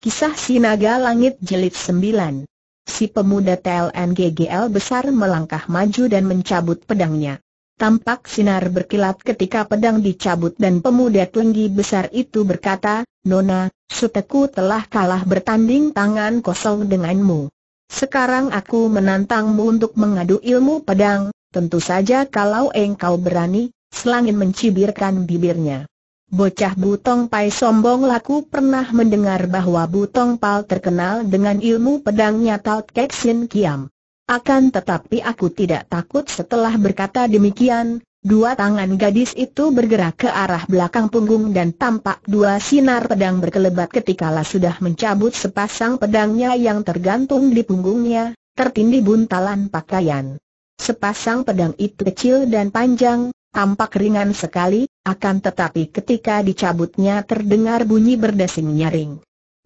Kisah Sinaga Langit Jelit 9 Si pemuda TLNGGL besar melangkah maju dan mencabut pedangnya. Tampak sinar berkilat ketika pedang dicabut dan pemuda tinggi besar itu berkata, Nona, suteku telah kalah bertanding tangan kosong denganmu. Sekarang aku menantangmu untuk mengadu ilmu pedang, tentu saja kalau engkau berani, selangin mencibirkan bibirnya. Bocah Butong Pai sombong laku pernah mendengar bahwa Butong Pal terkenal dengan ilmu pedangnya Taut Kek Sin Kiam. Akan tetapi aku tidak takut setelah berkata demikian, dua tangan gadis itu bergerak ke arah belakang punggung dan tampak dua sinar pedang berkelebat ketikala sudah mencabut sepasang pedangnya yang tergantung di punggungnya, tertindih buntalan pakaian. Sepasang pedang itu kecil dan panjang, tampak ringan sekali, akan tetapi ketika dicabutnya terdengar bunyi berdesing nyaring.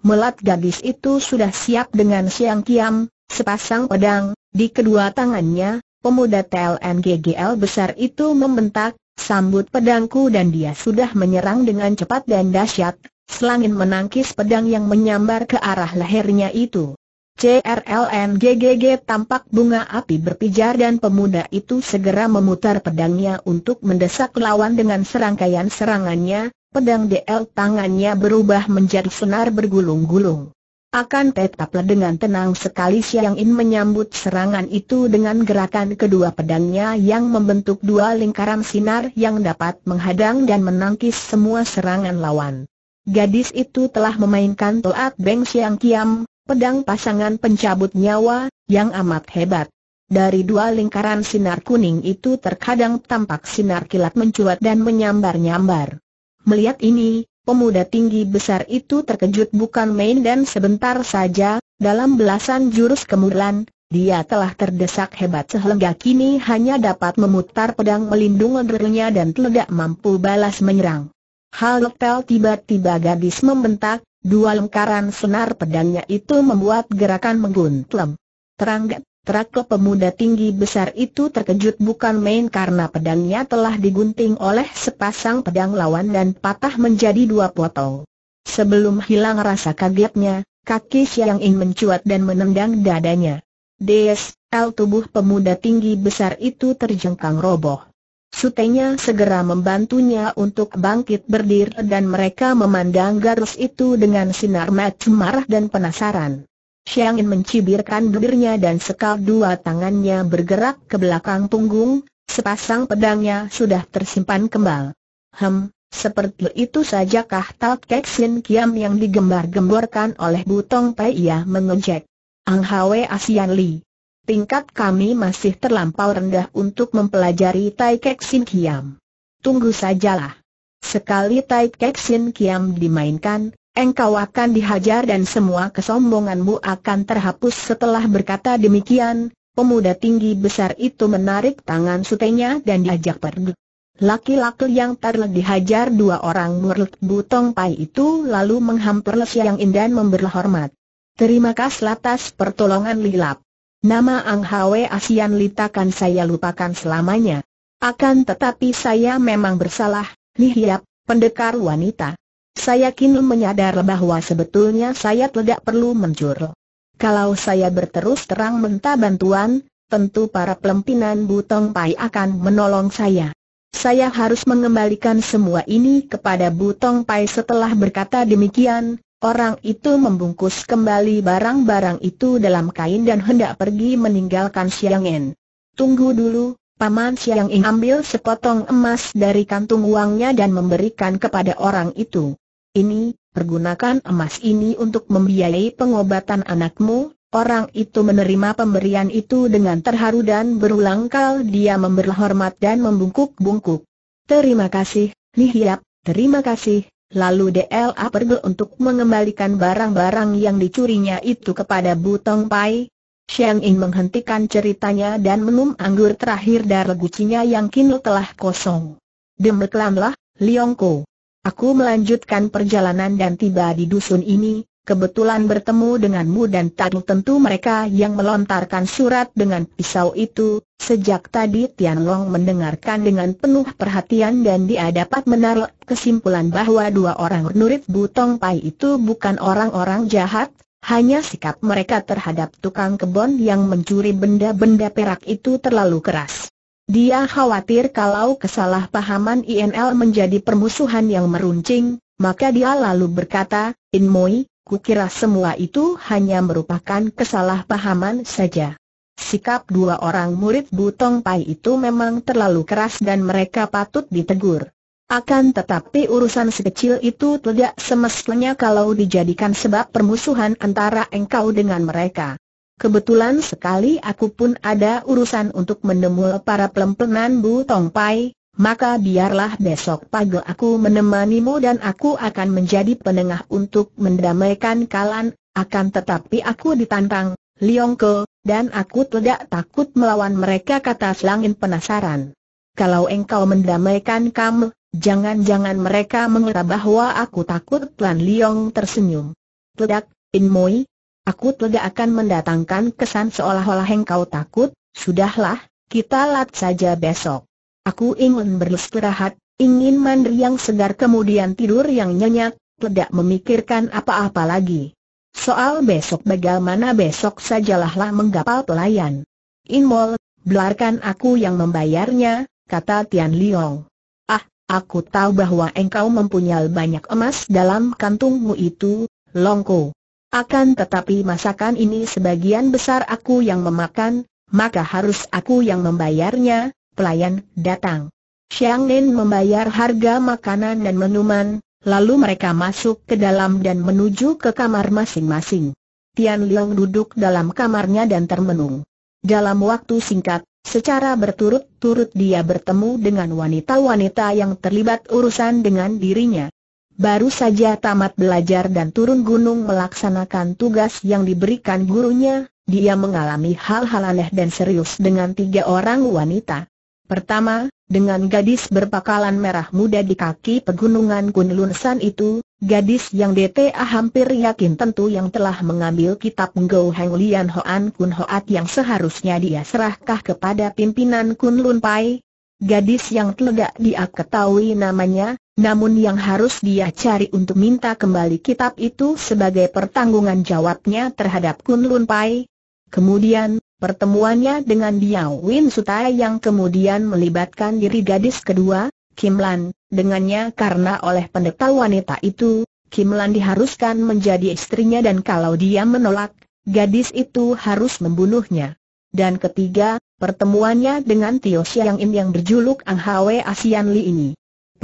Melat gadis itu sudah siap dengan siang kiam, sepasang pedang, di kedua tangannya, pemuda TLNGGL besar itu membentak, sambut pedangku dan dia sudah menyerang dengan cepat dan dahsyat, selangin menangkis pedang yang menyambar ke arah lehernya itu. GGG tampak bunga api berpijar dan pemuda itu segera memutar pedangnya untuk mendesak lawan dengan serangkaian serangannya, pedang DL tangannya berubah menjadi senar bergulung-gulung. Akan tetaplah dengan tenang sekali Siang In menyambut serangan itu dengan gerakan kedua pedangnya yang membentuk dua lingkaran sinar yang dapat menghadang dan menangkis semua serangan lawan. Gadis itu telah memainkan toat Beng Siang Kiam, pedang pasangan pencabut nyawa, yang amat hebat. Dari dua lingkaran sinar kuning itu terkadang tampak sinar kilat mencuat dan menyambar-nyambar. Melihat ini, pemuda tinggi besar itu terkejut bukan main dan sebentar saja, dalam belasan jurus kemudian, dia telah terdesak hebat sehingga kini hanya dapat memutar pedang melindungi dirinya dan tidak mampu balas menyerang. Hal lokal tiba-tiba gadis membentak, Dua lengkaran senar pedangnya itu membuat gerakan mengguntlem. Terangga, terak pemuda tinggi besar itu terkejut bukan main karena pedangnya telah digunting oleh sepasang pedang lawan dan patah menjadi dua potong. Sebelum hilang rasa kagetnya, kaki Siang ingin mencuat dan menendang dadanya. Des, el tubuh pemuda tinggi besar itu terjengkang roboh. Sutenya segera membantunya untuk bangkit berdiri dan mereka memandang garis itu dengan sinar mata marah dan penasaran. Xiangin mencibirkan bibirnya dan sekal dua tangannya bergerak ke belakang punggung, sepasang pedangnya sudah tersimpan kembali. Hem, seperti itu sajakah Tal Kek Sin Kiam yang digembar-gemborkan oleh Butong Pai ia mengejek. Ang Hwe Asian Li tingkat kami masih terlampau rendah untuk mempelajari Tai Kek Sin Kiam. Tunggu sajalah. Sekali Tai Kek Sin Kiam dimainkan, engkau akan dihajar dan semua kesombonganmu akan terhapus setelah berkata demikian, pemuda tinggi besar itu menarik tangan sutenya dan diajak pergi. Laki-laki yang terlebih dihajar dua orang murid butong pai itu lalu menghampir yang indah memberi hormat. Terima kasih atas pertolongan lilap. Nama Ang Hwe Asian Li takkan saya lupakan selamanya. Akan tetapi saya memang bersalah, Lihiap, pendekar wanita. Saya kini menyadar bahwa sebetulnya saya tidak perlu mencur. Kalau saya berterus terang minta bantuan, tentu para pelempinan Butong Pai akan menolong saya. Saya harus mengembalikan semua ini kepada Butong Pai setelah berkata demikian, Orang itu membungkus kembali barang-barang itu dalam kain dan hendak pergi meninggalkan Siang En. Tunggu dulu, Paman Siang In ambil sepotong emas dari kantung uangnya dan memberikan kepada orang itu. Ini, pergunakan emas ini untuk membiayai pengobatan anakmu. Orang itu menerima pemberian itu dengan terharu dan berulang kali dia memberi hormat dan membungkuk-bungkuk. Terima kasih, Hiap, terima kasih, Lalu DLA pergi untuk mengembalikan barang-barang yang dicurinya itu kepada Butong Pai. Sheng Ying menghentikan ceritanya dan menum anggur terakhir dari gucinya yang kini telah kosong. Demeklamlah, Liongko. Aku melanjutkan perjalanan dan tiba di dusun ini, kebetulan bertemu denganmu dan tak tentu mereka yang melontarkan surat dengan pisau itu. Sejak tadi Tian Long mendengarkan dengan penuh perhatian dan dia dapat menaruh kesimpulan bahwa dua orang Nurit Butong Pai itu bukan orang-orang jahat, hanya sikap mereka terhadap tukang kebon yang mencuri benda-benda perak itu terlalu keras. Dia khawatir kalau kesalahpahaman INL menjadi permusuhan yang meruncing, maka dia lalu berkata, In Moi, Kukira semua itu hanya merupakan kesalahpahaman saja. Sikap dua orang murid Butong Pai itu memang terlalu keras dan mereka patut ditegur. Akan tetapi urusan sekecil itu tidak semestinya kalau dijadikan sebab permusuhan antara engkau dengan mereka. Kebetulan sekali aku pun ada urusan untuk menemui para pelempenan Butong Pai, maka biarlah besok pagi aku menemanimu dan aku akan menjadi penengah untuk mendamaikan kalian. akan tetapi aku ditantang, Liongko, dan aku tidak takut melawan mereka kata Selangin penasaran. Kalau engkau mendamaikan kamu, jangan-jangan mereka mengira bahwa aku takut Tuan Liong tersenyum. Tidak, Inmoi, aku tidak akan mendatangkan kesan seolah-olah engkau takut, sudahlah, kita lat saja besok. Aku ingin beristirahat, ingin mandi yang segar kemudian tidur yang nyenyak, tidak memikirkan apa-apa lagi. Soal besok bagaimana besok sajalah lah menggapal pelayan. Inmol, belarkan aku yang membayarnya, kata Tian Liong. Ah, aku tahu bahwa engkau mempunyai banyak emas dalam kantungmu itu, Longko. Akan tetapi masakan ini sebagian besar aku yang memakan, maka harus aku yang membayarnya, pelayan datang. Xiang Nen membayar harga makanan dan minuman, lalu mereka masuk ke dalam dan menuju ke kamar masing-masing. Tian Liang duduk dalam kamarnya dan termenung. Dalam waktu singkat, secara berturut-turut dia bertemu dengan wanita-wanita yang terlibat urusan dengan dirinya. Baru saja tamat belajar dan turun gunung melaksanakan tugas yang diberikan gurunya, dia mengalami hal-hal aneh dan serius dengan tiga orang wanita. Pertama, dengan gadis berpakalan merah muda di kaki pegunungan Kunlun San itu, gadis yang DTA hampir yakin tentu yang telah mengambil kitab Go Heng Lian Hoan Kun Hoat yang seharusnya dia serahkah kepada pimpinan Kunlun Pai. Gadis yang tidak dia ketahui namanya, namun yang harus dia cari untuk minta kembali kitab itu sebagai pertanggungan jawabnya terhadap Kunlun Pai. Kemudian, Pertemuannya dengan Diao Win Sutai yang kemudian melibatkan diri gadis kedua, Kim Lan, dengannya karena oleh pendeta wanita itu, Kim Lan diharuskan menjadi istrinya dan kalau dia menolak, gadis itu harus membunuhnya. Dan ketiga, pertemuannya dengan Tio Siang In yang berjuluk Ang Hwe Asian Li ini.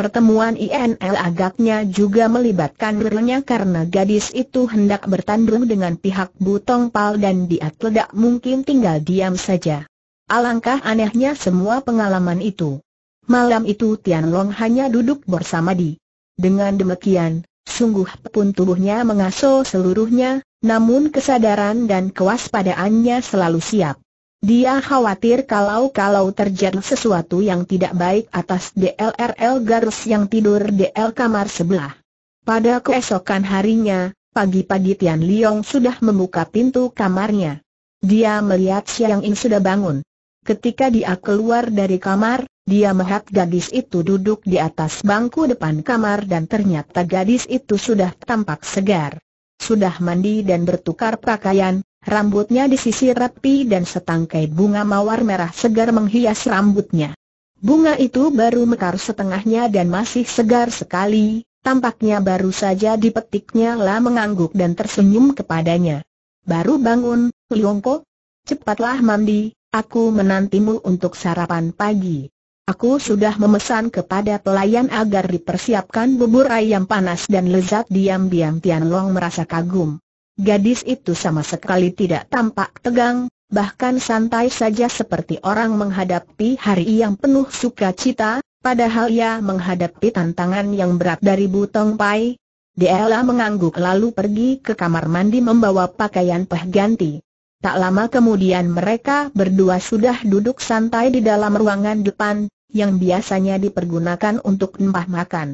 Pertemuan INL agaknya juga melibatkan dirinya karena gadis itu hendak bertandung dengan pihak Butong Pal dan dia tidak mungkin tinggal diam saja. Alangkah anehnya semua pengalaman itu. Malam itu Tian Long hanya duduk bersama di. Dengan demikian, sungguh pun tubuhnya mengaso seluruhnya, namun kesadaran dan kewaspadaannya selalu siap. Dia khawatir kalau-kalau terjadi sesuatu yang tidak baik atas DLRL Garus yang tidur di L kamar sebelah. Pada keesokan harinya, pagi-pagi Tian Liong sudah membuka pintu kamarnya. Dia melihat Siang Ying sudah bangun. Ketika dia keluar dari kamar, dia melihat gadis itu duduk di atas bangku depan kamar dan ternyata gadis itu sudah tampak segar. Sudah mandi dan bertukar pakaian, Rambutnya disisir rapi dan setangkai bunga mawar merah segar menghias rambutnya. Bunga itu baru mekar setengahnya dan masih segar sekali, tampaknya baru saja dipetiknya lah mengangguk dan tersenyum kepadanya. Baru bangun, Liongko, cepatlah mandi, aku menantimu untuk sarapan pagi. Aku sudah memesan kepada pelayan agar dipersiapkan bubur ayam panas dan lezat diam-diam Tianlong merasa kagum gadis itu sama sekali tidak tampak tegang, bahkan santai saja seperti orang menghadapi hari yang penuh sukacita, padahal ia menghadapi tantangan yang berat dari Butong Pai. Della mengangguk lalu pergi ke kamar mandi membawa pakaian pengganti. Tak lama kemudian mereka berdua sudah duduk santai di dalam ruangan depan, yang biasanya dipergunakan untuk nempah makan.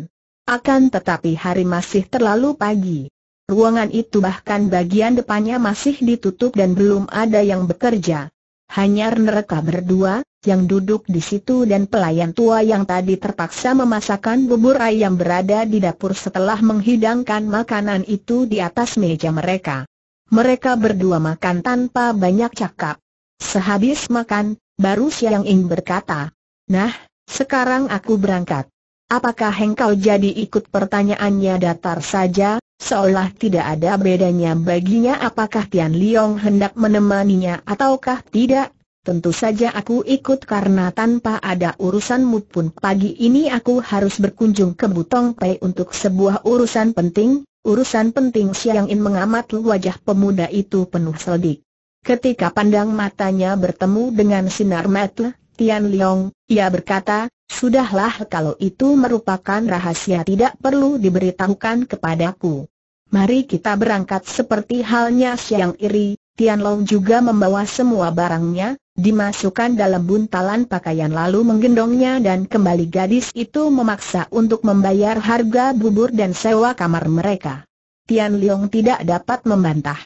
Akan tetapi hari masih terlalu pagi. Ruangan itu bahkan bagian depannya masih ditutup dan belum ada yang bekerja. Hanya mereka berdua, yang duduk di situ dan pelayan tua yang tadi terpaksa memasakkan bubur ayam berada di dapur setelah menghidangkan makanan itu di atas meja mereka. Mereka berdua makan tanpa banyak cakap. Sehabis makan, baru Siang Ing berkata, Nah, sekarang aku berangkat. Apakah engkau jadi ikut pertanyaannya datar saja, Seolah tidak ada bedanya baginya apakah Tian Liong hendak menemaninya ataukah tidak, tentu saja aku ikut karena tanpa ada urusanmu pun pagi ini aku harus berkunjung ke Butong Pei untuk sebuah urusan penting, urusan penting Siang In mengamat wajah pemuda itu penuh selidik. Ketika pandang matanya bertemu dengan sinar mata, Tian Liong, ia berkata, sudahlah kalau itu merupakan rahasia tidak perlu diberitahukan kepadaku. Mari kita berangkat seperti halnya Siang Iri, Tian Long juga membawa semua barangnya, dimasukkan dalam buntalan pakaian lalu menggendongnya dan kembali gadis itu memaksa untuk membayar harga bubur dan sewa kamar mereka. Tian Liong tidak dapat membantah.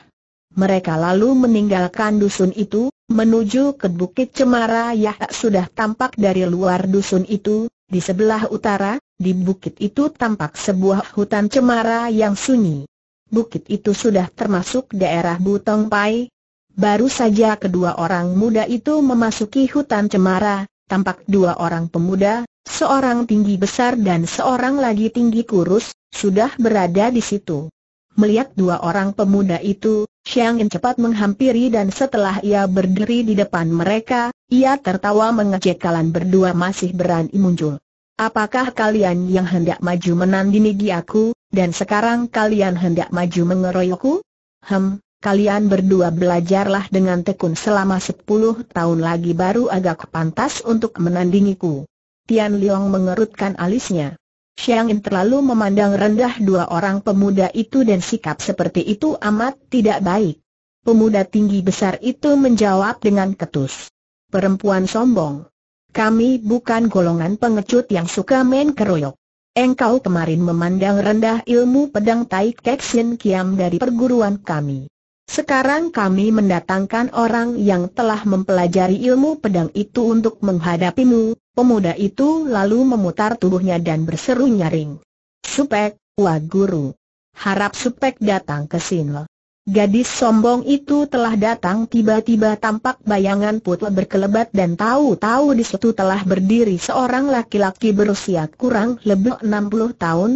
Mereka lalu meninggalkan dusun itu, menuju ke Bukit Cemara yang tak sudah tampak dari luar dusun itu, di sebelah utara, di bukit itu tampak sebuah hutan cemara yang sunyi. Bukit itu sudah termasuk daerah Butong Pai. Baru saja kedua orang muda itu memasuki hutan cemara, tampak dua orang pemuda, seorang tinggi besar dan seorang lagi tinggi kurus, sudah berada di situ. Melihat dua orang pemuda itu, Xiang Yin cepat menghampiri dan setelah ia berdiri di depan mereka, ia tertawa mengejek kalian berdua masih berani muncul. Apakah kalian yang hendak maju menandingi aku, dan sekarang kalian hendak maju mengeroyokku? Hem, kalian berdua belajarlah dengan tekun selama sepuluh tahun lagi baru agak pantas untuk menandingiku. Tian Liang mengerutkan alisnya. Xiang terlalu memandang rendah dua orang pemuda itu dan sikap seperti itu amat tidak baik. Pemuda tinggi besar itu menjawab dengan ketus. Perempuan sombong. Kami bukan golongan pengecut yang suka main keroyok. Engkau kemarin memandang rendah ilmu pedang Tai Sin Kiam dari perguruan kami. Sekarang kami mendatangkan orang yang telah mempelajari ilmu pedang itu untuk menghadapimu. Pemuda itu lalu memutar tubuhnya dan berseru nyaring. Supek, wah guru. Harap Supek datang ke sini. Gadis sombong itu telah datang tiba-tiba tampak bayangan putla berkelebat dan tahu-tahu di situ telah berdiri seorang laki-laki berusia kurang lebih 60 tahun.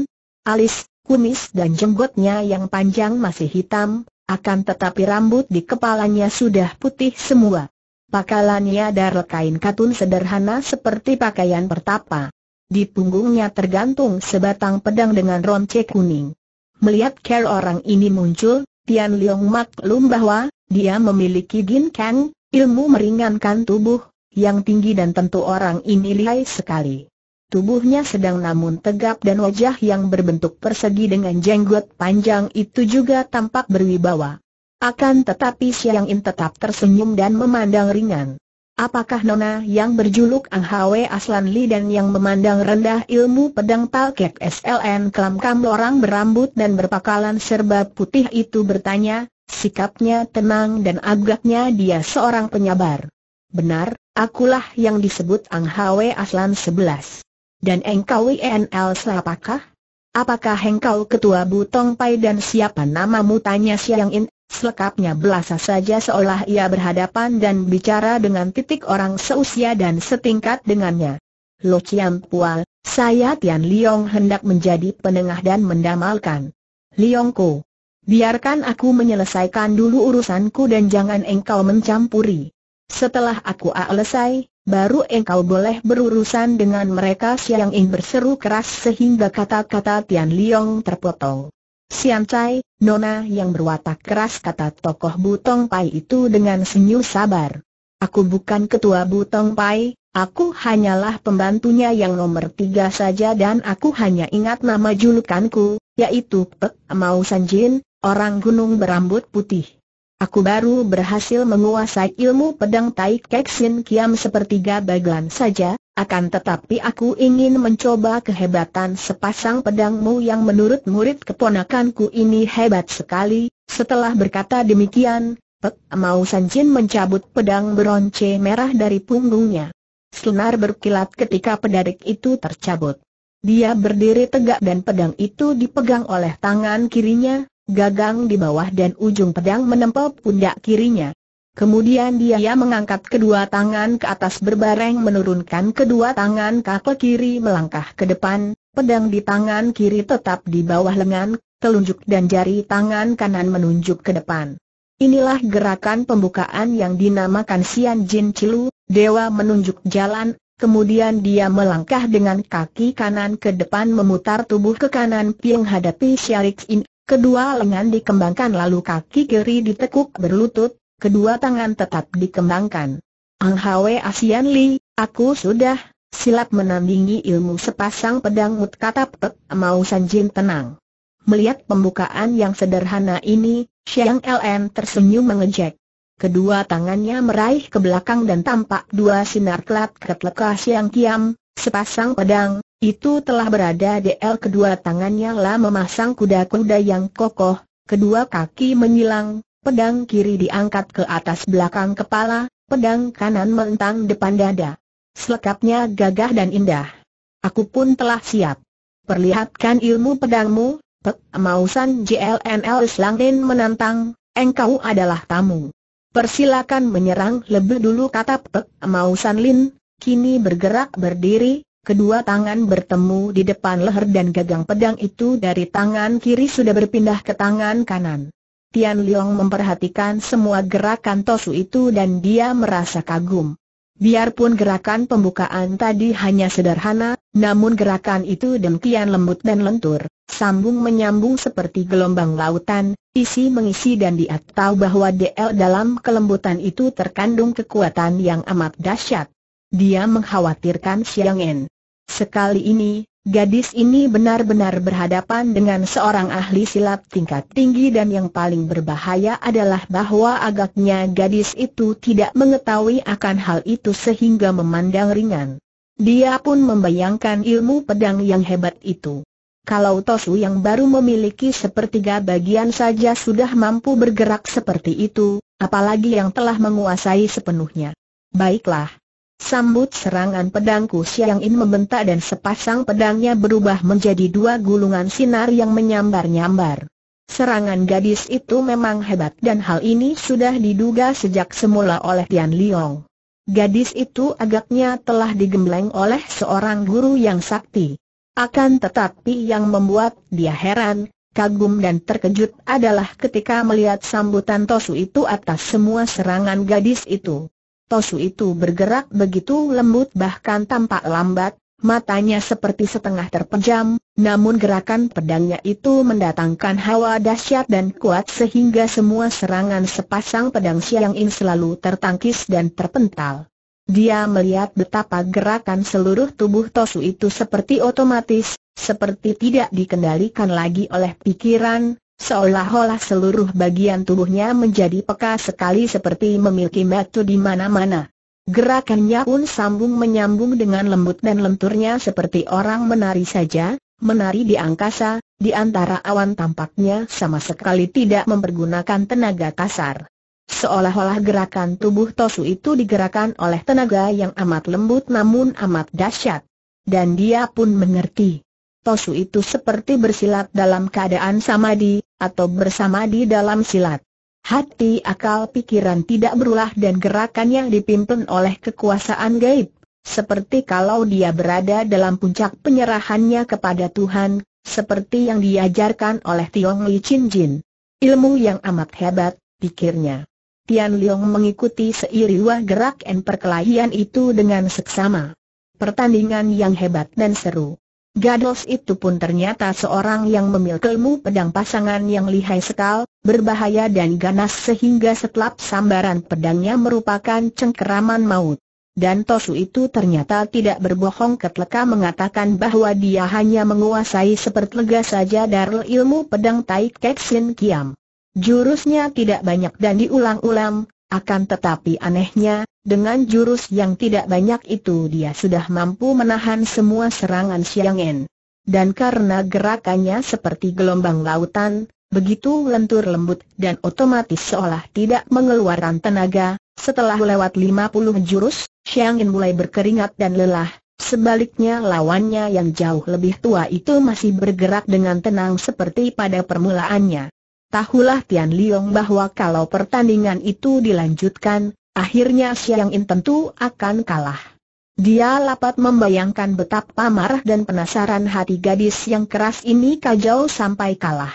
Alis, kumis dan jenggotnya yang panjang masih hitam, akan tetapi rambut di kepalanya sudah putih semua. Pakalannya dari kain katun sederhana seperti pakaian pertapa. Di punggungnya tergantung sebatang pedang dengan ronce kuning. Melihat care orang ini muncul, Tian Leong maklum bahwa dia memiliki Gin Kang, ilmu meringankan tubuh, yang tinggi dan tentu orang ini lihai sekali. Tubuhnya sedang namun tegap dan wajah yang berbentuk persegi dengan jenggot panjang itu juga tampak berwibawa. Akan tetapi Siang In tetap tersenyum dan memandang ringan. Apakah Nona yang berjuluk Ang Hwe Aslan Li dan yang memandang rendah ilmu pedang Palkek SLN Kelam Kam orang berambut dan berpakalan serba putih itu bertanya, sikapnya tenang dan agaknya dia seorang penyabar. Benar, akulah yang disebut Ang Hwe Aslan 11. Dan engkau INL siapakah? Apakah engkau ketua Butong Pai dan siapa namamu tanya Siang In? Selekapnya belasa saja seolah ia berhadapan dan bicara dengan titik orang seusia dan setingkat dengannya. Lo Chiam Pual, saya Tian Liong hendak menjadi penengah dan mendamalkan. Liongku, biarkan aku menyelesaikan dulu urusanku dan jangan engkau mencampuri. Setelah aku e selesai, baru engkau boleh berurusan dengan mereka Siang ing berseru keras sehingga kata-kata Tian Liong terpotong. Sian Cai, Nona yang berwatak keras kata tokoh Butong Pai itu dengan senyum sabar. Aku bukan ketua Butong Pai, aku hanyalah pembantunya yang nomor tiga saja dan aku hanya ingat nama julukanku, yaitu Pek Mau Jin, orang gunung berambut putih. Aku baru berhasil menguasai ilmu pedang Tai Kek Sin Kiam sepertiga bagian saja, akan tetapi aku ingin mencoba kehebatan sepasang pedangmu yang menurut murid keponakanku ini hebat sekali. Setelah berkata demikian, Pek Mau Jin mencabut pedang beronce merah dari punggungnya. Senar berkilat ketika pedarik itu tercabut. Dia berdiri tegak dan pedang itu dipegang oleh tangan kirinya, gagang di bawah dan ujung pedang menempel pundak kirinya. Kemudian dia mengangkat kedua tangan ke atas berbareng menurunkan kedua tangan kaki kiri melangkah ke depan, pedang di tangan kiri tetap di bawah lengan, telunjuk dan jari tangan kanan menunjuk ke depan. Inilah gerakan pembukaan yang dinamakan Sian Jin Cilu, Dewa menunjuk jalan, kemudian dia melangkah dengan kaki kanan ke depan memutar tubuh ke kanan pi hadapi Syarik Kedua lengan dikembangkan lalu kaki kiri ditekuk berlutut, kedua tangan tetap dikembangkan. Ang Hwe Asian Li, aku sudah silap menandingi ilmu sepasang pedang mut kata Pek Mau Jin tenang. Melihat pembukaan yang sederhana ini, Xiang LN tersenyum mengejek. Kedua tangannya meraih ke belakang dan tampak dua sinar kelat lekas yang kiam, sepasang pedang, itu telah berada di L kedua tangannya lah memasang kuda-kuda yang kokoh, kedua kaki menyilang, pedang kiri diangkat ke atas belakang kepala, pedang kanan melentang depan dada. Selekapnya gagah dan indah. Aku pun telah siap. Perlihatkan ilmu pedangmu, Pek Mausan JLNL slangin menantang, engkau adalah tamu. Persilakan menyerang lebih dulu kata Pek Mausan Lin, kini bergerak berdiri, Kedua tangan bertemu di depan leher dan gagang pedang itu dari tangan kiri sudah berpindah ke tangan kanan. Tian Liang memperhatikan semua gerakan Tosu itu dan dia merasa kagum. Biarpun gerakan pembukaan tadi hanya sederhana, namun gerakan itu demikian lembut dan lentur, sambung menyambung seperti gelombang lautan, isi mengisi dan dia tahu bahwa DL dalam kelembutan itu terkandung kekuatan yang amat dahsyat. Dia mengkhawatirkan Xiang En. Sekali ini, gadis ini benar-benar berhadapan dengan seorang ahli silat tingkat tinggi dan yang paling berbahaya adalah bahwa agaknya gadis itu tidak mengetahui akan hal itu sehingga memandang ringan. Dia pun membayangkan ilmu pedang yang hebat itu. Kalau Tosu yang baru memiliki sepertiga bagian saja sudah mampu bergerak seperti itu, apalagi yang telah menguasai sepenuhnya. Baiklah, Sambut serangan pedangku Siang In membentak dan sepasang pedangnya berubah menjadi dua gulungan sinar yang menyambar-nyambar. Serangan gadis itu memang hebat dan hal ini sudah diduga sejak semula oleh Tian Liong. Gadis itu agaknya telah digembleng oleh seorang guru yang sakti. Akan tetapi yang membuat dia heran, kagum dan terkejut adalah ketika melihat sambutan Tosu itu atas semua serangan gadis itu. Tosu itu bergerak begitu lembut bahkan tampak lambat, matanya seperti setengah terpejam, namun gerakan pedangnya itu mendatangkan hawa dahsyat dan kuat sehingga semua serangan sepasang pedang Siang In selalu tertangkis dan terpental. Dia melihat betapa gerakan seluruh tubuh Tosu itu seperti otomatis, seperti tidak dikendalikan lagi oleh pikiran, Seolah-olah seluruh bagian tubuhnya menjadi peka sekali seperti memiliki metu di mana-mana. Gerakannya pun sambung menyambung dengan lembut dan lenturnya seperti orang menari saja, menari di angkasa, di antara awan tampaknya sama sekali tidak mempergunakan tenaga kasar. Seolah-olah gerakan tubuh Tosu itu digerakkan oleh tenaga yang amat lembut namun amat dahsyat. Dan dia pun mengerti. Tosu itu seperti bersilat dalam keadaan samadi, atau bersamadi dalam silat. Hati akal pikiran tidak berulah dan gerakannya dipimpin oleh kekuasaan gaib. Seperti kalau dia berada dalam puncak penyerahannya kepada Tuhan, seperti yang diajarkan oleh Tiong Li Chin Jin. Ilmu yang amat hebat, pikirnya. Tian Liang mengikuti seiriwa gerak dan perkelahian itu dengan seksama. Pertandingan yang hebat dan seru. Gados itu pun ternyata seorang yang memiliki ilmu pedang pasangan yang lihai sekal, berbahaya dan ganas sehingga setelah sambaran pedangnya merupakan cengkeraman maut. Dan Tosu itu ternyata tidak berbohong ketika mengatakan bahwa dia hanya menguasai sepertiga saja dari ilmu pedang Tai Kek Sin Kiam. Jurusnya tidak banyak dan diulang-ulang, akan tetapi anehnya, dengan jurus yang tidak banyak itu dia sudah mampu menahan semua serangan Xiang En. Dan karena gerakannya seperti gelombang lautan, begitu lentur lembut dan otomatis seolah tidak mengeluarkan tenaga, setelah lewat 50 jurus, Xiang En mulai berkeringat dan lelah. Sebaliknya lawannya yang jauh lebih tua itu masih bergerak dengan tenang seperti pada permulaannya. Tahulah Tian Liong bahwa kalau pertandingan itu dilanjutkan, Akhirnya Siang In tentu akan kalah. Dia lapat membayangkan betapa marah dan penasaran hati gadis yang keras ini kajau sampai kalah.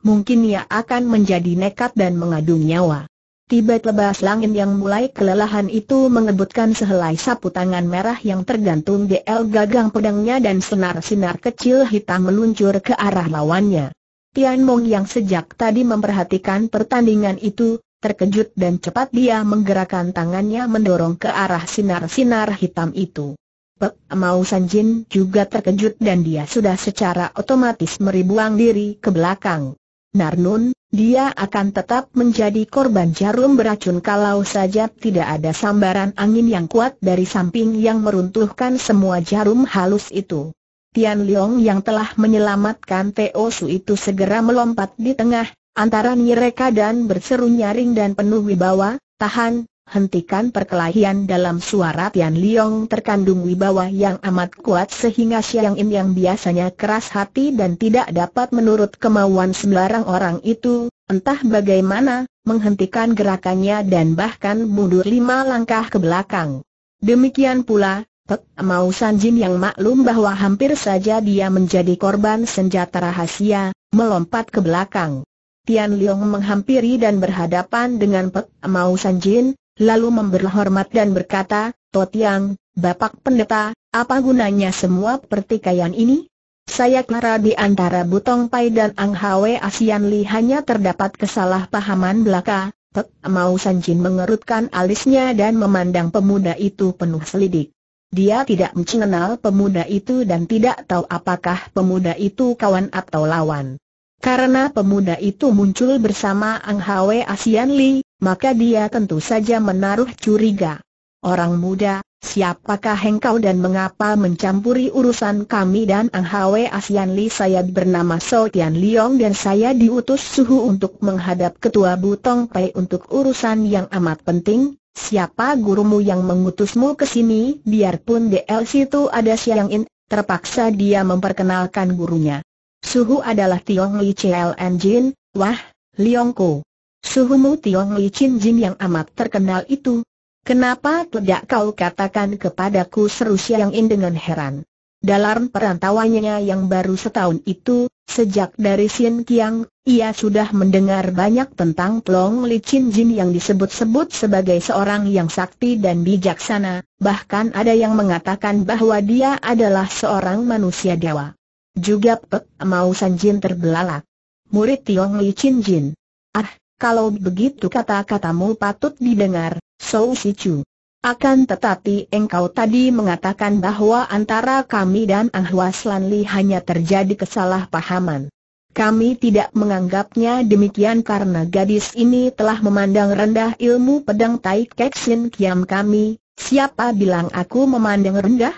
Mungkin ia akan menjadi nekat dan mengadu nyawa. Tiba-tiba langit yang mulai kelelahan itu mengebutkan sehelai sapu tangan merah yang tergantung di el gagang pedangnya dan senar-sinar kecil hitam meluncur ke arah lawannya. Tian Mong yang sejak tadi memperhatikan pertandingan itu, terkejut dan cepat dia menggerakkan tangannya mendorong ke arah sinar-sinar hitam itu. Pek Mau Sanjin juga terkejut dan dia sudah secara otomatis meribuang diri ke belakang. Narnun, dia akan tetap menjadi korban jarum beracun kalau saja tidak ada sambaran angin yang kuat dari samping yang meruntuhkan semua jarum halus itu. Tian Leong yang telah menyelamatkan Teo Su itu segera melompat di tengah, Antara mereka dan berseru nyaring dan penuh wibawa, tahan, hentikan perkelahian dalam suara Tian Liong terkandung wibawa yang amat kuat sehingga Xiang In yang biasanya keras hati dan tidak dapat menurut kemauan sembarang orang itu, entah bagaimana, menghentikan gerakannya dan bahkan mundur lima langkah ke belakang. Demikian pula, Pek Mau San Jin yang maklum bahwa hampir saja dia menjadi korban senjata rahasia, melompat ke belakang. Tian Liong menghampiri dan berhadapan dengan Pek Mau Jin, lalu memberi hormat dan berkata, Tiang, Bapak Pendeta, apa gunanya semua pertikaian ini? Saya kira di antara Butong Pai dan Ang Hwe Asian Li hanya terdapat kesalahpahaman belaka, Pek Mau Jin mengerutkan alisnya dan memandang pemuda itu penuh selidik. Dia tidak mengenal pemuda itu dan tidak tahu apakah pemuda itu kawan atau lawan. Karena pemuda itu muncul bersama Ang Hwe Asian Li, maka dia tentu saja menaruh curiga. Orang muda, siapakah hengkau dan mengapa mencampuri urusan kami dan Ang Hwe Asian Li? Saya bernama So Tian Liong dan saya diutus suhu untuk menghadap ketua Butong Pei untuk urusan yang amat penting. Siapa gurumu yang mengutusmu ke sini? Biarpun DLC itu ada siang In, terpaksa dia memperkenalkan gurunya. Suhu adalah Tiong Li Chien Jin, wah, Liong Ko. Suhumu Tiong Li Chin Jin yang amat terkenal itu. Kenapa tidak kau katakan kepadaku seru Siang In dengan heran? Dalam perantauannya yang baru setahun itu, sejak dari Sien Kiang, ia sudah mendengar banyak tentang Tiong Li Chin Jin yang disebut-sebut sebagai seorang yang sakti dan bijaksana, bahkan ada yang mengatakan bahwa dia adalah seorang manusia dewa. Juga Pek Mau Sanjin terbelalak. Murid Tiong Li Chin Jin. Ah, kalau begitu kata-katamu patut didengar, So Si Chu. Akan tetapi engkau tadi mengatakan bahwa antara kami dan Ang Hua Li hanya terjadi kesalahpahaman. Kami tidak menganggapnya demikian karena gadis ini telah memandang rendah ilmu pedang Tai Kek Sin Kiam kami. Siapa bilang aku memandang rendah?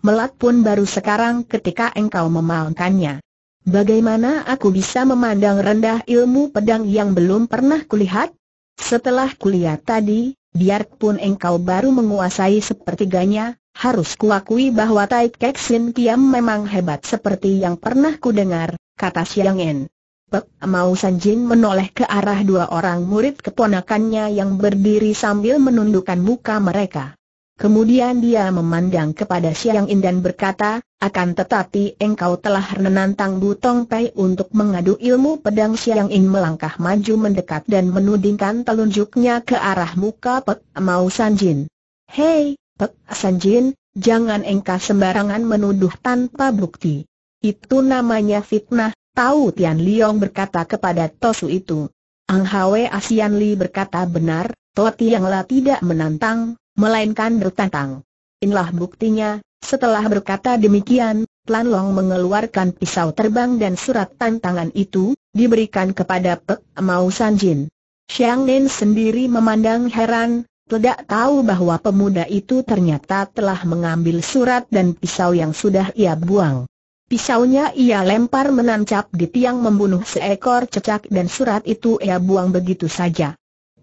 melat pun baru sekarang ketika engkau memaungkannya. Bagaimana aku bisa memandang rendah ilmu pedang yang belum pernah kulihat? Setelah kulihat tadi, biarpun engkau baru menguasai sepertiganya, harus kuakui bahwa Tai Kek Sin Kiam memang hebat seperti yang pernah kudengar, kata Siang En. Pek Mau Jin menoleh ke arah dua orang murid keponakannya yang berdiri sambil menundukkan muka mereka. Kemudian dia memandang kepada Siang In dan berkata, akan tetapi engkau telah menantang Butong Pei untuk mengadu ilmu pedang Siang In melangkah maju mendekat dan menudingkan telunjuknya ke arah muka Pek Mau Jin. Hei, Pek Jin, jangan engkau sembarangan menuduh tanpa bukti. Itu namanya fitnah, tahu Tian Liong berkata kepada Tosu itu. Ang Hwe Asian Li berkata benar, Toti yang La tidak menantang, melainkan bertantang. Inilah buktinya, setelah berkata demikian, Lan Long mengeluarkan pisau terbang dan surat tantangan itu, diberikan kepada Pek Mau San Jin. Xiang Nen sendiri memandang heran, tidak tahu bahwa pemuda itu ternyata telah mengambil surat dan pisau yang sudah ia buang. Pisaunya ia lempar menancap di tiang membunuh seekor cecak dan surat itu ia buang begitu saja.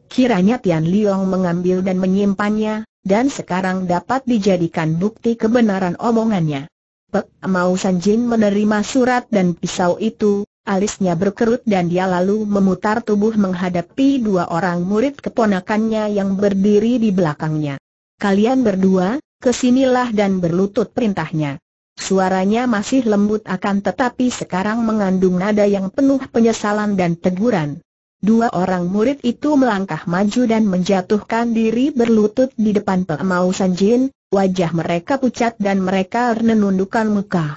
Kiranya Tian Liong mengambil dan menyimpannya, dan sekarang dapat dijadikan bukti kebenaran omongannya. Pek Mau Sanjin menerima surat dan pisau itu, alisnya berkerut dan dia lalu memutar tubuh menghadapi dua orang murid keponakannya yang berdiri di belakangnya. Kalian berdua, kesinilah dan berlutut perintahnya. Suaranya masih lembut akan tetapi sekarang mengandung nada yang penuh penyesalan dan teguran. Dua orang murid itu melangkah maju dan menjatuhkan diri berlutut di depan San Jin. wajah mereka pucat dan mereka menundukkan muka.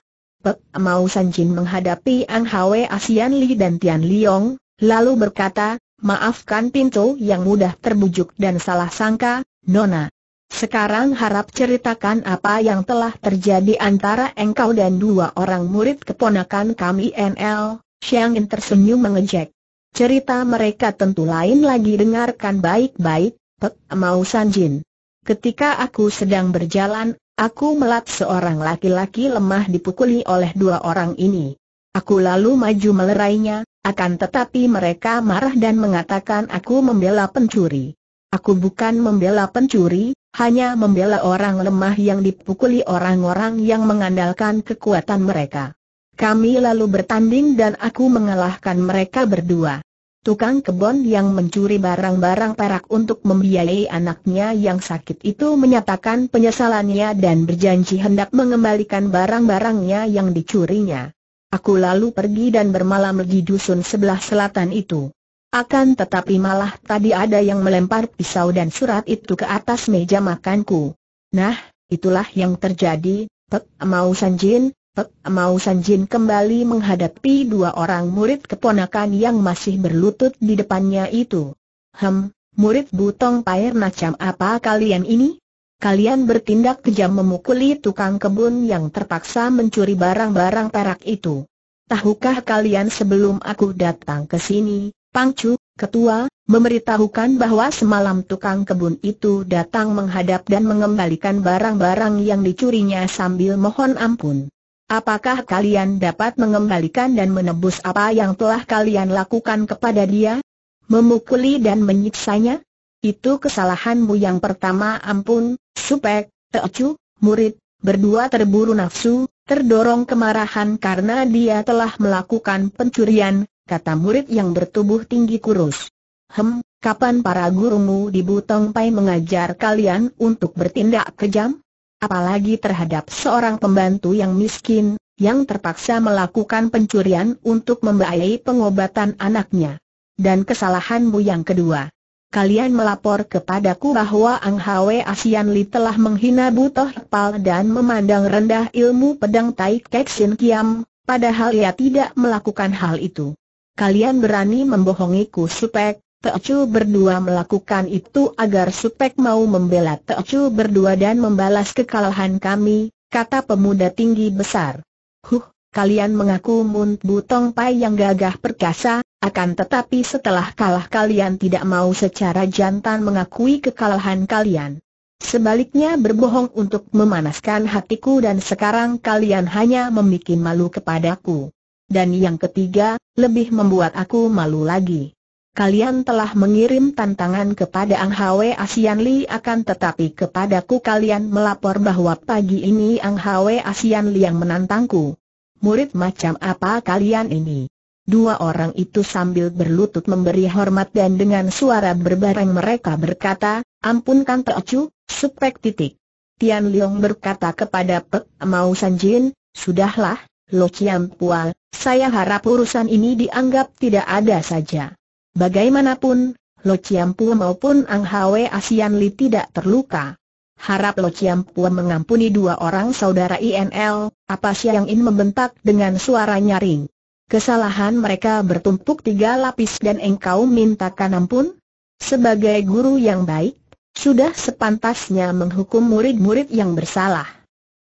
San Jin menghadapi Ang Hwe Asian Li dan Tian Liong, lalu berkata, maafkan pintu yang mudah terbujuk dan salah sangka, Nona. Sekarang harap ceritakan apa yang telah terjadi antara engkau dan dua orang murid keponakan kami NL, Xiang tersenyum mengejek. Cerita mereka tentu lain lagi dengarkan baik-baik, Pek Mau Sanjin. Ketika aku sedang berjalan, aku melat seorang laki-laki lemah dipukuli oleh dua orang ini. Aku lalu maju melerainya, akan tetapi mereka marah dan mengatakan aku membela pencuri. Aku bukan membela pencuri, hanya membela orang lemah yang dipukuli orang-orang yang mengandalkan kekuatan mereka. Kami lalu bertanding dan aku mengalahkan mereka berdua. Tukang kebon yang mencuri barang-barang perak untuk membiayai anaknya yang sakit itu menyatakan penyesalannya dan berjanji hendak mengembalikan barang-barangnya yang dicurinya. Aku lalu pergi dan bermalam di dusun sebelah selatan itu. Akan tetapi malah tadi ada yang melempar pisau dan surat itu ke atas meja makanku. Nah, itulah yang terjadi, Pek Mau Jin. Mau Jin kembali menghadapi dua orang murid keponakan yang masih berlutut di depannya itu. Hem, murid Butong Pair macam apa kalian ini? Kalian bertindak kejam memukuli tukang kebun yang terpaksa mencuri barang-barang perak itu. Tahukah kalian sebelum aku datang ke sini, Pangcu, ketua, memberitahukan bahwa semalam tukang kebun itu datang menghadap dan mengembalikan barang-barang yang dicurinya sambil mohon ampun. Apakah kalian dapat mengembalikan dan menebus apa yang telah kalian lakukan kepada dia? Memukuli dan menyiksanya? Itu kesalahanmu yang pertama ampun, Supek, Teocu, murid, berdua terburu nafsu, terdorong kemarahan karena dia telah melakukan pencurian, kata murid yang bertubuh tinggi kurus. Hem, kapan para gurumu di Butong mengajar kalian untuk bertindak kejam? apalagi terhadap seorang pembantu yang miskin, yang terpaksa melakukan pencurian untuk membayai pengobatan anaknya. Dan kesalahanmu yang kedua. Kalian melapor kepadaku bahwa Ang Hwe Asian Li telah menghina Butoh Pal dan memandang rendah ilmu pedang Tai Kek Sin Kiam, padahal ia tidak melakukan hal itu. Kalian berani membohongiku Supek, Teocu berdua melakukan itu agar Supek mau membela Teocu berdua dan membalas kekalahan kami, kata pemuda tinggi besar. Huh, kalian mengaku Mun Butong Pai yang gagah perkasa, akan tetapi setelah kalah kalian tidak mau secara jantan mengakui kekalahan kalian. Sebaliknya berbohong untuk memanaskan hatiku dan sekarang kalian hanya membuat malu kepadaku. Dan yang ketiga, lebih membuat aku malu lagi kalian telah mengirim tantangan kepada Ang Hwe Asian Li akan tetapi kepadaku kalian melapor bahwa pagi ini Ang Hwe Asian Li yang menantangku. Murid macam apa kalian ini? Dua orang itu sambil berlutut memberi hormat dan dengan suara berbareng mereka berkata, Ampunkan Teocu, Supek titik. Tian Leong berkata kepada Pek Mau Jin, Sudahlah, Lo Chiam Pual, saya harap urusan ini dianggap tidak ada saja. Bagaimanapun, Lo Chiampu maupun Ang Hwe Asian Li tidak terluka. Harap Lo Chiampu mengampuni dua orang saudara INL, apa yang In membentak dengan suara nyaring. Kesalahan mereka bertumpuk tiga lapis dan engkau mintakan ampun? Sebagai guru yang baik, sudah sepantasnya menghukum murid-murid yang bersalah.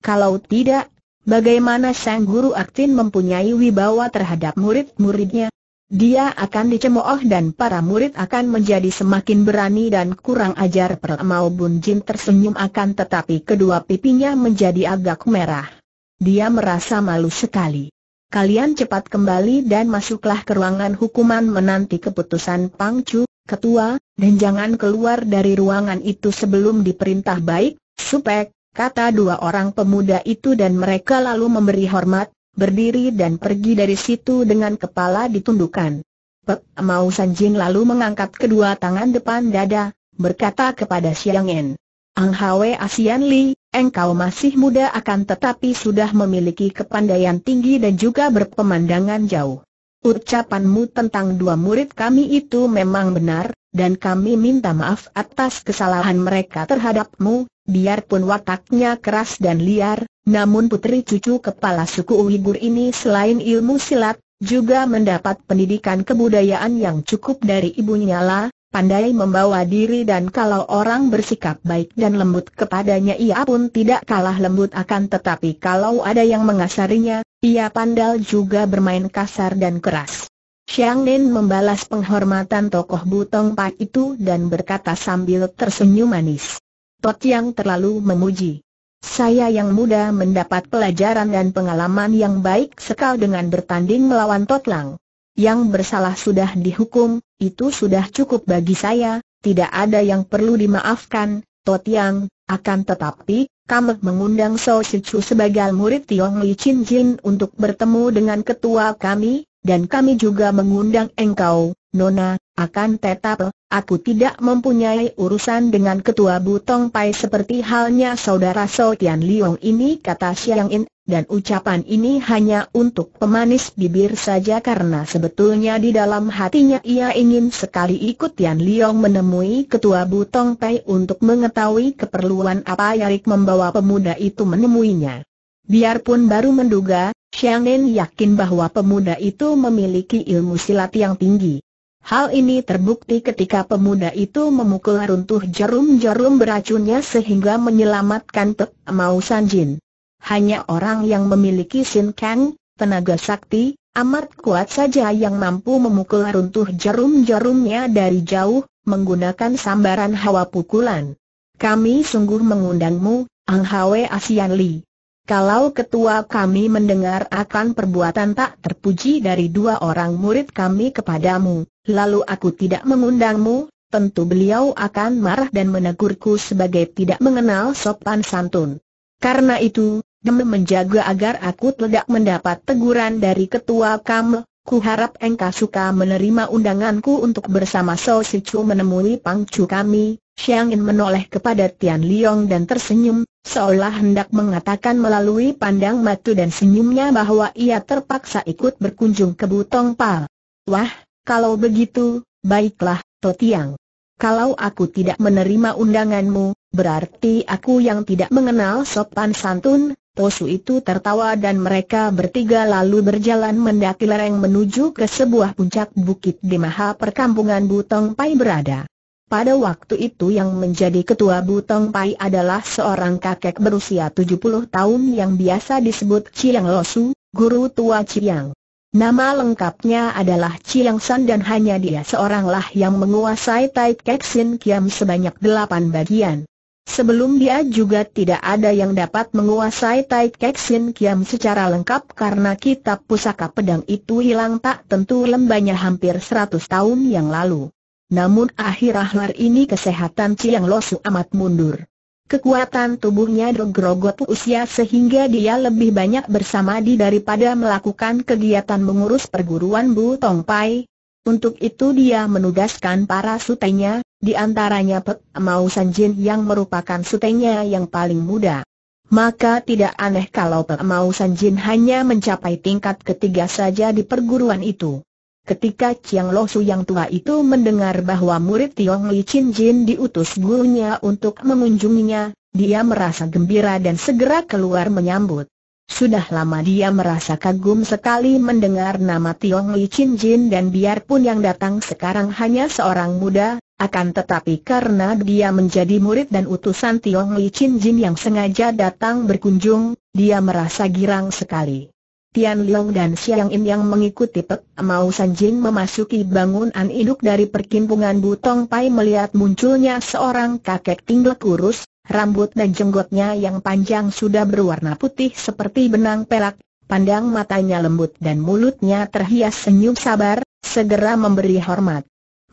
Kalau tidak, bagaimana sang guru Aktin mempunyai wibawa terhadap murid-muridnya? Dia akan dicemooh dan para murid akan menjadi semakin berani dan kurang ajar Permau Bun Jin tersenyum akan tetapi kedua pipinya menjadi agak merah. Dia merasa malu sekali. Kalian cepat kembali dan masuklah ke ruangan hukuman menanti keputusan Pang Chu, ketua, dan jangan keluar dari ruangan itu sebelum diperintah baik, supek, kata dua orang pemuda itu dan mereka lalu memberi hormat, berdiri dan pergi dari situ dengan kepala ditundukkan. Pek Mau Sanjing lalu mengangkat kedua tangan depan dada, berkata kepada Xiang En. Ang Hwe Asian Li, engkau masih muda akan tetapi sudah memiliki kepandaian tinggi dan juga berpemandangan jauh. Ucapanmu tentang dua murid kami itu memang benar, dan kami minta maaf atas kesalahan mereka terhadapmu, Biarpun wataknya keras dan liar, namun putri cucu kepala suku Uighur ini selain ilmu silat, juga mendapat pendidikan kebudayaan yang cukup dari ibunya lah, pandai membawa diri dan kalau orang bersikap baik dan lembut kepadanya ia pun tidak kalah lembut akan tetapi kalau ada yang mengasarinya, ia pandal juga bermain kasar dan keras. Xiang Nen membalas penghormatan tokoh Butong Pak itu dan berkata sambil tersenyum manis. Tot yang terlalu memuji. Saya yang muda mendapat pelajaran dan pengalaman yang baik sekali dengan bertanding melawan Lang. Yang bersalah sudah dihukum, itu sudah cukup bagi saya, tidak ada yang perlu dimaafkan, Yang. akan tetapi, kami mengundang So Sichu sebagai murid Tiong Li Chin Jin untuk bertemu dengan ketua kami, dan kami juga mengundang engkau, Nona, akan tetap, aku tidak mempunyai urusan dengan ketua Butong Pai seperti halnya saudara So Tian Liong ini kata Xiang In, dan ucapan ini hanya untuk pemanis bibir saja karena sebetulnya di dalam hatinya ia ingin sekali ikut Tian Liong menemui ketua Butong Pai untuk mengetahui keperluan apa Yarik membawa pemuda itu menemuinya. Biarpun baru menduga, Xiang In yakin bahwa pemuda itu memiliki ilmu silat yang tinggi. Hal ini terbukti ketika pemuda itu memukul runtuh jarum-jarum beracunnya sehingga menyelamatkan Pek Mau Sanjin. Hanya orang yang memiliki Sin Kang, tenaga sakti, amat kuat saja yang mampu memukul runtuh jarum-jarumnya dari jauh, menggunakan sambaran hawa pukulan. Kami sungguh mengundangmu, Ang Hwe Asian Li. Kalau ketua kami mendengar akan perbuatan tak terpuji dari dua orang murid kami kepadamu, lalu aku tidak mengundangmu, tentu beliau akan marah dan menegurku sebagai tidak mengenal sopan santun. Karena itu, demi menjaga agar aku tidak mendapat teguran dari ketua kami. Ku harap engkau suka menerima undanganku untuk bersama So Chu menemui pangcu kami. Xiang In menoleh kepada Tian Liang dan tersenyum, seolah hendak mengatakan melalui pandang matu dan senyumnya bahwa ia terpaksa ikut berkunjung ke Butong Pal. Wah, kalau begitu, baiklah, Tiang. Kalau aku tidak menerima undanganmu, berarti aku yang tidak mengenal sopan santun, Posu itu tertawa dan mereka bertiga lalu berjalan mendaki lereng menuju ke sebuah puncak bukit di maha perkampungan Butong Pai berada. Pada waktu itu yang menjadi ketua Butong Pai adalah seorang kakek berusia 70 tahun yang biasa disebut Chiang Losu, guru tua Chiang. Nama lengkapnya adalah Chiang San dan hanya dia seoranglah yang menguasai Tai Kek Sin Kiam sebanyak delapan bagian. Sebelum dia juga tidak ada yang dapat menguasai Tai Kek Kiam secara lengkap karena kitab pusaka pedang itu hilang tak tentu lembanya hampir 100 tahun yang lalu. Namun akhir-akhir ini kesehatan Chiang Losu amat mundur. Kekuatan tubuhnya grogot usia sehingga dia lebih banyak bersamadi daripada melakukan kegiatan mengurus perguruan Bu Tong Pai. Untuk itu dia menugaskan para sutenya, di antaranya Pek Mau Jin yang merupakan sutenya yang paling muda. Maka tidak aneh kalau Pek Mau Jin hanya mencapai tingkat ketiga saja di perguruan itu. Ketika Chiang Lo yang tua itu mendengar bahwa murid Tiong Li Chin Jin diutus gurunya untuk mengunjunginya, dia merasa gembira dan segera keluar menyambut. Sudah lama dia merasa kagum sekali mendengar nama Tiong Li Chin Jin dan biarpun yang datang sekarang hanya seorang muda, akan tetapi karena dia menjadi murid dan utusan Tiong Li Chin Jin yang sengaja datang berkunjung, dia merasa girang sekali. Tian Liang dan Xiang In yang mengikuti Pek Mao San Jin memasuki bangunan induk dari perkimpungan Butong Pai melihat munculnya seorang kakek tinggal kurus, rambut dan jenggotnya yang panjang sudah berwarna putih seperti benang pelak, pandang matanya lembut dan mulutnya terhias senyum sabar, segera memberi hormat.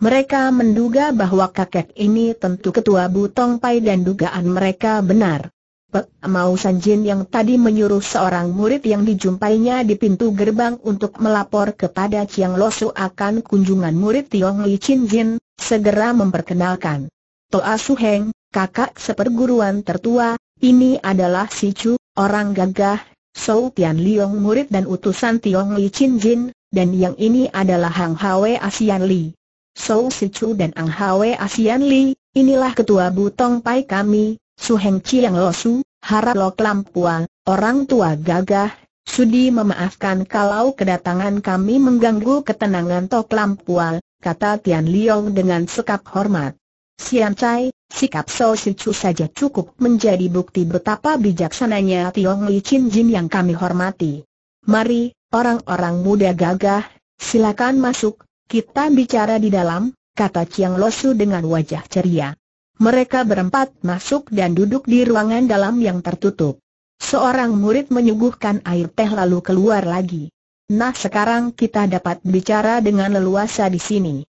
Mereka menduga bahwa kakek ini tentu ketua Butong Pai dan dugaan mereka benar. Pek Mau Jin yang tadi menyuruh seorang murid yang dijumpainya di pintu gerbang untuk melapor kepada Chiang Losu akan kunjungan murid Tiong Li Chin Jin, segera memperkenalkan. Toa Su Heng, kakak seperguruan tertua, ini adalah si Chu, orang gagah, Sou Tian Liong murid dan utusan Tiong Li Chin Jin, dan yang ini adalah Hang Hwe Asian Li. Sou Chu dan Ang Hwe Asian Li, inilah ketua Butong Pai kami, Su Heng Chiang Lo Su, Harap Lo Klam Pua, orang tua gagah, sudi memaafkan kalau kedatangan kami mengganggu ketenangan Tok Lam Pua, kata Tian Liong dengan sekap hormat. Sian Chai, sikap Si Chu saja cukup menjadi bukti betapa bijaksananya Tiong Li Chin Jin yang kami hormati. Mari, orang-orang muda gagah, silakan masuk, kita bicara di dalam, kata Chiang Losu dengan wajah ceria. Mereka berempat masuk dan duduk di ruangan dalam yang tertutup. Seorang murid menyuguhkan air teh lalu keluar lagi. Nah sekarang kita dapat bicara dengan leluasa di sini.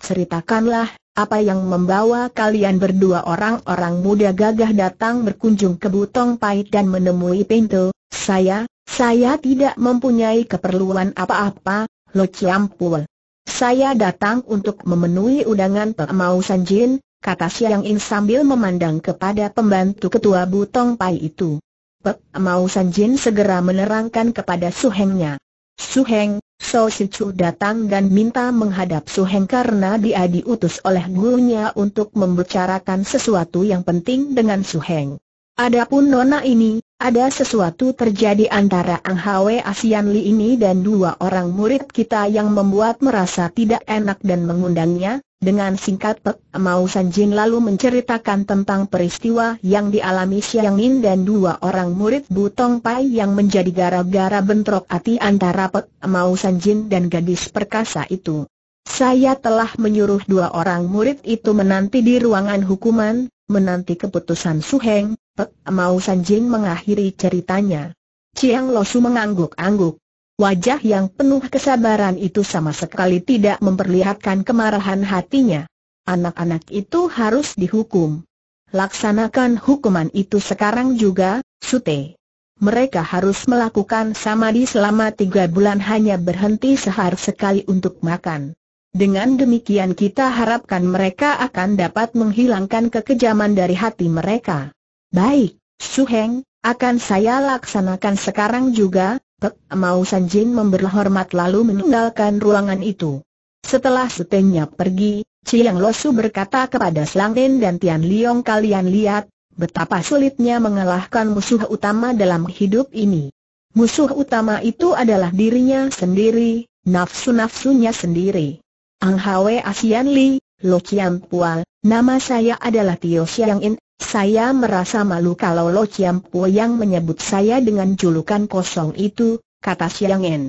Ceritakanlah, apa yang membawa kalian berdua orang-orang muda gagah datang berkunjung ke Butong Pahit dan menemui Pinto? Saya, saya tidak mempunyai keperluan apa-apa, Lo ciampul. Saya datang untuk memenuhi undangan Pak Mau Jin, kata Siang In sambil memandang kepada pembantu ketua Butong Pai itu. Pek Mau Sanjin segera menerangkan kepada Su Hengnya. Su Heng, So Sicu datang dan minta menghadap Su Heng karena dia diutus oleh gurunya untuk membicarakan sesuatu yang penting dengan Su Heng. Adapun Nona ini, ada sesuatu terjadi antara Ang Hwe Asian Li ini dan dua orang murid kita yang membuat merasa tidak enak dan mengundangnya, dengan singkat Pek Mau San Jin lalu menceritakan tentang peristiwa yang dialami Xiang Min dan dua orang murid Butong Pai yang menjadi gara-gara bentrok hati antara Pek Mau San Jin dan gadis perkasa itu. Saya telah menyuruh dua orang murid itu menanti di ruangan hukuman, menanti keputusan Su Heng, Pek Mau Sanjin mengakhiri ceritanya. Chiang Losu mengangguk-angguk. Wajah yang penuh kesabaran itu sama sekali tidak memperlihatkan kemarahan hatinya. Anak-anak itu harus dihukum. Laksanakan hukuman itu sekarang juga, Sute. Mereka harus melakukan samadhi selama tiga bulan hanya berhenti sehari sekali untuk makan. Dengan demikian kita harapkan mereka akan dapat menghilangkan kekejaman dari hati mereka. Baik, Su Heng, akan saya laksanakan sekarang juga, Pek Mau Sanjin memberi hormat lalu meninggalkan ruangan itu. Setelah Tengnya pergi, Chiang Losu berkata kepada Selang Nen dan Tian Liong kalian lihat, betapa sulitnya mengalahkan musuh utama dalam hidup ini. Musuh utama itu adalah dirinya sendiri, nafsu-nafsunya sendiri. Ang Hwe Asian Li, Lo Chiang Pual, nama saya adalah Tio Siang In, saya merasa malu kalau Lo Chiam Po yang menyebut saya dengan julukan kosong itu, kata Siang En.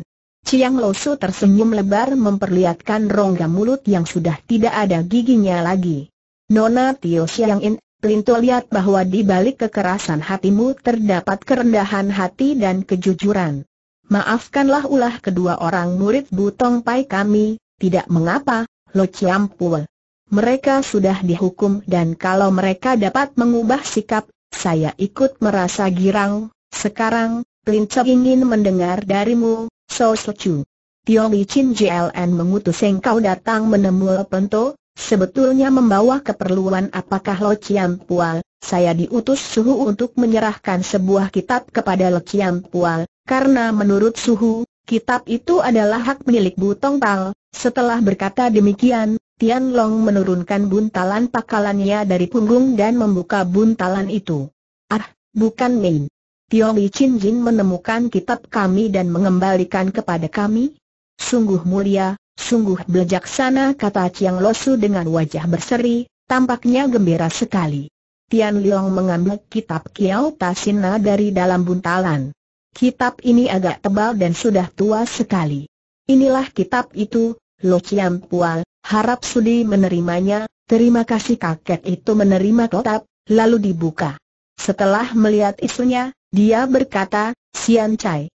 Chiang Lo Su tersenyum lebar memperlihatkan rongga mulut yang sudah tidak ada giginya lagi. Nona Tio Siang En, pelintu lihat bahwa di balik kekerasan hatimu terdapat kerendahan hati dan kejujuran. Maafkanlah ulah kedua orang murid Butong Pai kami, tidak mengapa, Lo Chiam Po mereka sudah dihukum dan kalau mereka dapat mengubah sikap, saya ikut merasa girang. Sekarang, Prince ingin mendengar darimu, So Chu. Tio Li Chin JLN mengutus engkau datang menemui Pento, sebetulnya membawa keperluan apakah Lo Chiam Pual, saya diutus Suhu untuk menyerahkan sebuah kitab kepada Lo Chiam Pual, karena menurut Suhu, kitab itu adalah hak milik Butong Pal, Setelah berkata demikian, Tian Long menurunkan buntalan pakalannya dari punggung dan membuka buntalan itu. Ah, bukan main. Tio Li Chin Jin menemukan kitab kami dan mengembalikan kepada kami? Sungguh mulia, sungguh bijaksana kata Chiang Losu dengan wajah berseri, tampaknya gembira sekali. Tian Long mengambil kitab Kiao Tasina dari dalam buntalan. Kitab ini agak tebal dan sudah tua sekali. Inilah kitab itu, Lo Chiang Pual, harap Sudi menerimanya, terima kasih kakek itu menerima kotak, lalu dibuka. Setelah melihat isunya, dia berkata, Sian Chai.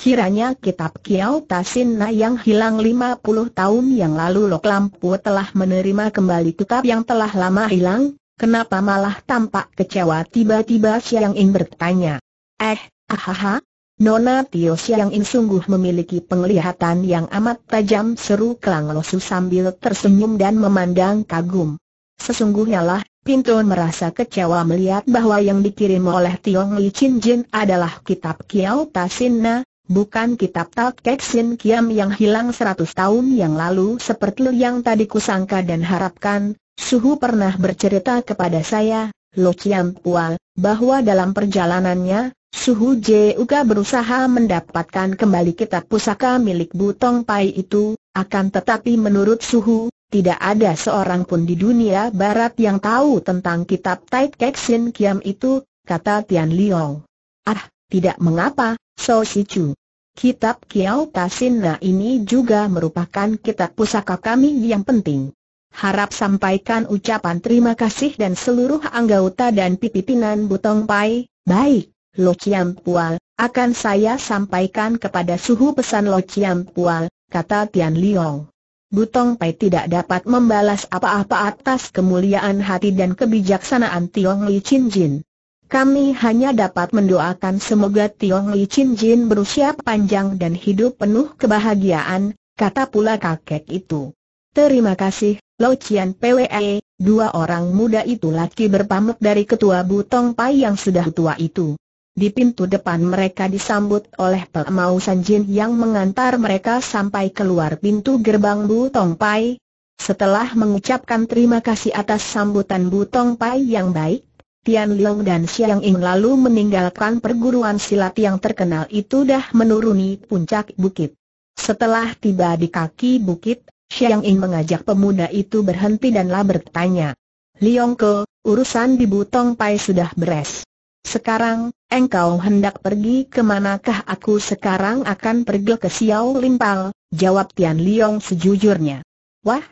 Kiranya kitab Kiao Tasin Na yang hilang 50 tahun yang lalu Lok Lampu telah menerima kembali kitab yang telah lama hilang, kenapa malah tampak kecewa tiba-tiba Siang In bertanya. Eh, ahaha, ah, Nona Tio Siang In sungguh memiliki penglihatan yang amat tajam seru Kelang Losu sambil tersenyum dan memandang kagum. Sesungguhnya lah, Pinton merasa kecewa melihat bahwa yang dikirim oleh Tiong Li Chin Jin adalah kitab Kiao Tasinna, bukan kitab Tal Kek Sin Kiam yang hilang seratus tahun yang lalu seperti yang tadi kusangka dan harapkan. Suhu pernah bercerita kepada saya, Lo Chiam Pual, bahwa dalam perjalanannya, Suhu J. berusaha mendapatkan kembali kitab pusaka milik Butong Pai itu, akan tetapi menurut Suhu, tidak ada seorang pun di dunia barat yang tahu tentang kitab Tai Kek Sin Kiam itu, kata Tian Liong. Ah, tidak mengapa, So Si Chu. Kitab Kiao Tasinna ini juga merupakan kitab pusaka kami yang penting. Harap sampaikan ucapan terima kasih dan seluruh anggota dan pimpinan Butong Pai, baik. Lo Chiam Pual, akan saya sampaikan kepada suhu pesan Lo Chiam Pual, kata Tian Liong. Butong Pai tidak dapat membalas apa-apa atas kemuliaan hati dan kebijaksanaan Tiong Li Chin Jin. Kami hanya dapat mendoakan semoga Tiong Li Chin Jin berusia panjang dan hidup penuh kebahagiaan, kata pula kakek itu. Terima kasih, Lo Chian PWE, dua orang muda itu laki berpamuk dari ketua Butong Pai yang sudah tua itu. Di pintu depan mereka disambut oleh Pek Mau Sanjin yang mengantar mereka sampai keluar pintu gerbang Bu Tong Pai. Setelah mengucapkan terima kasih atas sambutan Bu Tong Pai yang baik, Tian Liang dan Xiang Ying lalu meninggalkan perguruan silat yang terkenal itu dah menuruni puncak bukit. Setelah tiba di kaki bukit, Xiang Ying mengajak pemuda itu berhenti danlah bertanya. Liong Ke, urusan di Butong Pai sudah beres. Sekarang, engkau hendak pergi ke manakah aku sekarang akan pergi ke Siau Limpal, jawab Tian Liong sejujurnya. Wah,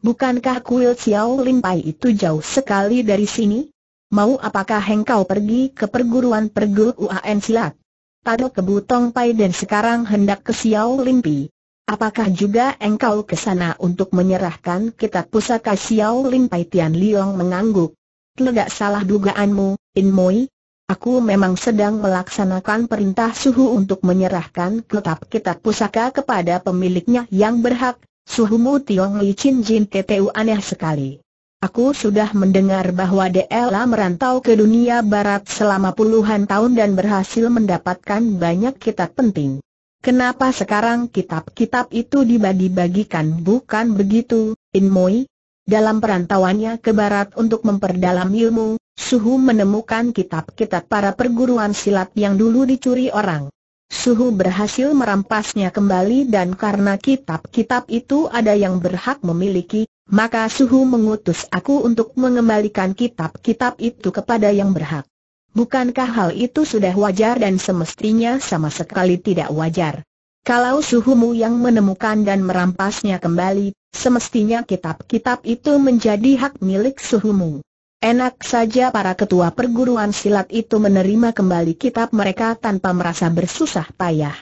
bukankah kuil Siau Limpai itu jauh sekali dari sini? Mau apakah engkau pergi ke perguruan pergul UAN silat? Tadu ke Butong Pai dan sekarang hendak ke Siau Limpi. Apakah juga engkau ke sana untuk menyerahkan kitab pusaka Siau Limpai Tian Liong mengangguk? Tidak salah dugaanmu, In Moi, Aku memang sedang melaksanakan perintah suhu untuk menyerahkan kitab-kitab pusaka kepada pemiliknya yang berhak, suhumu Tiong Li Chin Jin TTU aneh sekali. Aku sudah mendengar bahwa DLA merantau ke dunia barat selama puluhan tahun dan berhasil mendapatkan banyak kitab penting. Kenapa sekarang kitab-kitab itu dibagi-bagikan bukan begitu, Inmoi? Dalam perantauannya ke barat untuk memperdalam ilmu, Suhu menemukan kitab-kitab para perguruan silat yang dulu dicuri orang. Suhu berhasil merampasnya kembali dan karena kitab-kitab itu ada yang berhak memiliki, maka Suhu mengutus aku untuk mengembalikan kitab-kitab itu kepada yang berhak. Bukankah hal itu sudah wajar dan semestinya sama sekali tidak wajar? Kalau Suhumu yang menemukan dan merampasnya kembali, semestinya kitab-kitab itu menjadi hak milik Suhumu. Enak saja para ketua perguruan silat itu menerima kembali kitab mereka tanpa merasa bersusah payah.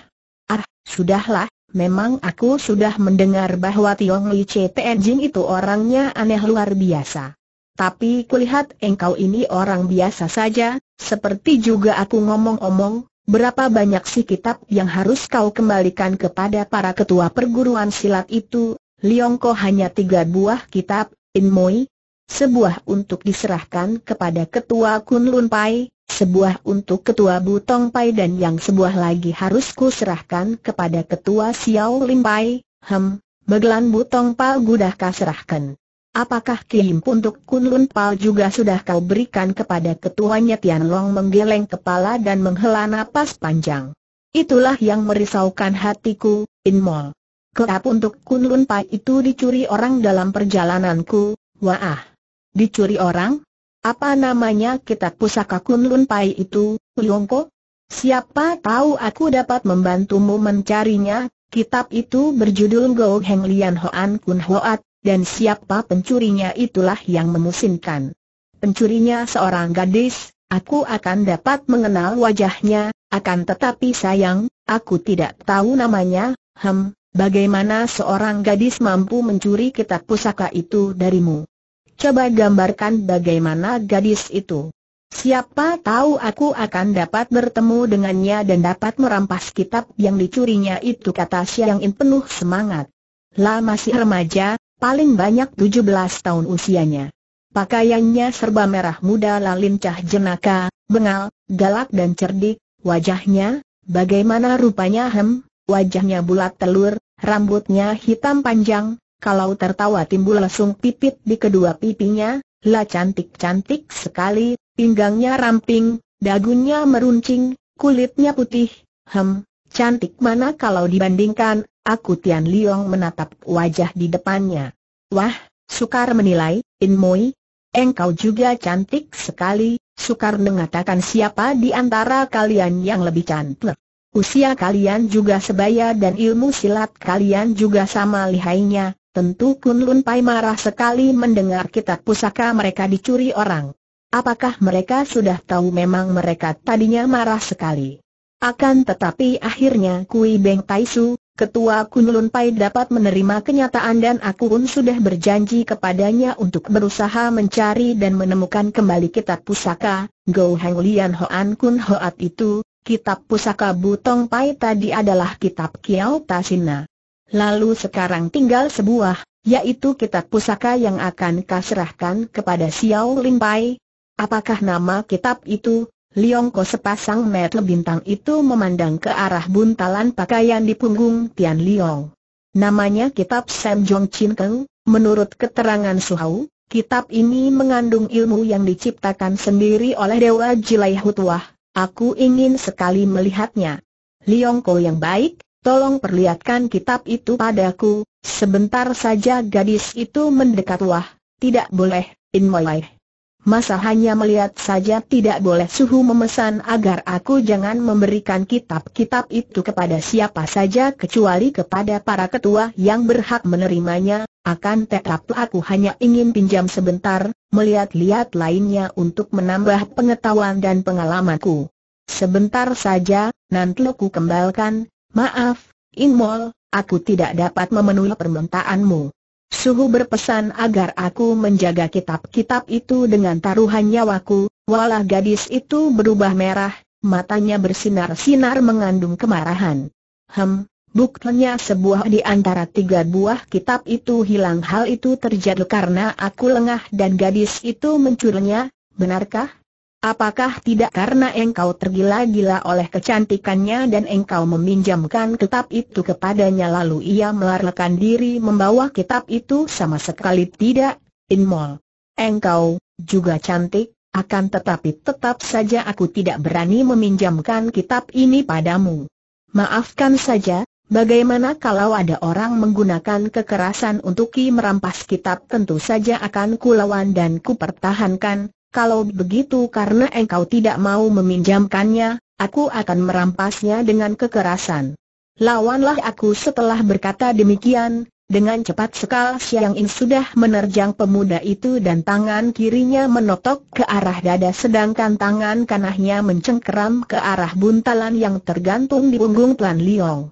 Ah, sudahlah, memang aku sudah mendengar bahwa Tiong Li Jing itu orangnya aneh luar biasa. Tapi kulihat engkau ini orang biasa saja, seperti juga aku ngomong ngomong berapa banyak sih kitab yang harus kau kembalikan kepada para ketua perguruan silat itu? Liongko hanya tiga buah kitab, In Moi, sebuah untuk diserahkan kepada ketua Kunlun Pai, sebuah untuk ketua Butong Pai dan yang sebuah lagi harus serahkan kepada ketua Xiao Lim Pai, hem, Begelan butong Pai sudah kau serahkan. Apakah kim untuk kunlun Pai juga sudah kau berikan kepada ketuanya Tian Long menggeleng kepala dan menghela napas panjang. Itulah yang merisaukan hatiku, Inmol. Kerap untuk kunlun Pai itu dicuri orang dalam perjalananku, Wah. Dicuri orang? Apa namanya kitab pusaka Kunlun Pai itu, Liongko? Siapa tahu aku dapat membantumu mencarinya, kitab itu berjudul Go Heng Lian Hoan Kun Hoat, dan siapa pencurinya itulah yang memusinkan. Pencurinya seorang gadis, aku akan dapat mengenal wajahnya, akan tetapi sayang, aku tidak tahu namanya, hem, bagaimana seorang gadis mampu mencuri kitab pusaka itu darimu. Coba gambarkan bagaimana gadis itu. Siapa tahu aku akan dapat bertemu dengannya dan dapat merampas kitab yang dicurinya itu kata Siang In penuh semangat. Lah masih remaja, paling banyak 17 tahun usianya. Pakaiannya serba merah muda lincah, jenaka, bengal, galak dan cerdik, wajahnya, bagaimana rupanya hem, wajahnya bulat telur, rambutnya hitam panjang, kalau tertawa timbul langsung pipit di kedua pipinya, lah cantik-cantik sekali, pinggangnya ramping, dagunya meruncing, kulitnya putih, hem, cantik mana kalau dibandingkan, aku Tian Liong menatap wajah di depannya. Wah, sukar menilai, In Moi, engkau juga cantik sekali, sukar mengatakan siapa di antara kalian yang lebih cantik. Usia kalian juga sebaya dan ilmu silat kalian juga sama lihainya, Tentu Kun Lun Pai marah sekali mendengar kitab pusaka mereka dicuri orang. Apakah mereka sudah tahu memang mereka tadinya marah sekali? Akan tetapi akhirnya Kui Beng Tai Su, ketua Kun Lun Pai dapat menerima kenyataan dan aku pun sudah berjanji kepadanya untuk berusaha mencari dan menemukan kembali kitab pusaka, Go Hang Lian Hoan Kun Hoat itu, kitab pusaka Butong Pai tadi adalah kitab Kiao Tasina. Lalu sekarang tinggal sebuah, yaitu kitab pusaka yang akan kau serahkan kepada Xiao Lin Apakah nama kitab itu? Ko sepasang mata bintang itu memandang ke arah buntalan pakaian di punggung Tian Liong. Namanya kitab Sam Jong Chin Keng, menurut keterangan Suhau, kitab ini mengandung ilmu yang diciptakan sendiri oleh Dewa Jilai Hutuah. Aku ingin sekali melihatnya. Ko yang baik, tolong perlihatkan kitab itu padaku, sebentar saja gadis itu mendekat wah, tidak boleh, in my life. Masa hanya melihat saja tidak boleh suhu memesan agar aku jangan memberikan kitab-kitab itu kepada siapa saja kecuali kepada para ketua yang berhak menerimanya, akan tetap aku hanya ingin pinjam sebentar, melihat-lihat lainnya untuk menambah pengetahuan dan pengalamanku. Sebentar saja, nanti aku kembalikan, Maaf, Inmol, aku tidak dapat memenuhi permintaanmu. Suhu berpesan agar aku menjaga kitab-kitab itu dengan taruhan nyawaku, walah gadis itu berubah merah, matanya bersinar-sinar mengandung kemarahan. Hem, buktinya sebuah di antara tiga buah kitab itu hilang hal itu terjadi karena aku lengah dan gadis itu mencurinya, benarkah? Apakah tidak karena engkau tergila-gila oleh kecantikannya dan engkau meminjamkan kitab itu kepadanya lalu ia melarikan diri membawa kitab itu sama sekali tidak, Inmol. Engkau, juga cantik, akan tetapi tetap saja aku tidak berani meminjamkan kitab ini padamu. Maafkan saja, bagaimana kalau ada orang menggunakan kekerasan untuk merampas kitab tentu saja akan kulawan dan kupertahankan, kalau begitu karena engkau tidak mau meminjamkannya, aku akan merampasnya dengan kekerasan. Lawanlah aku setelah berkata demikian, dengan cepat sekal Siang In sudah menerjang pemuda itu dan tangan kirinya menotok ke arah dada sedangkan tangan kanahnya mencengkeram ke arah buntalan yang tergantung di punggung Tian Liong.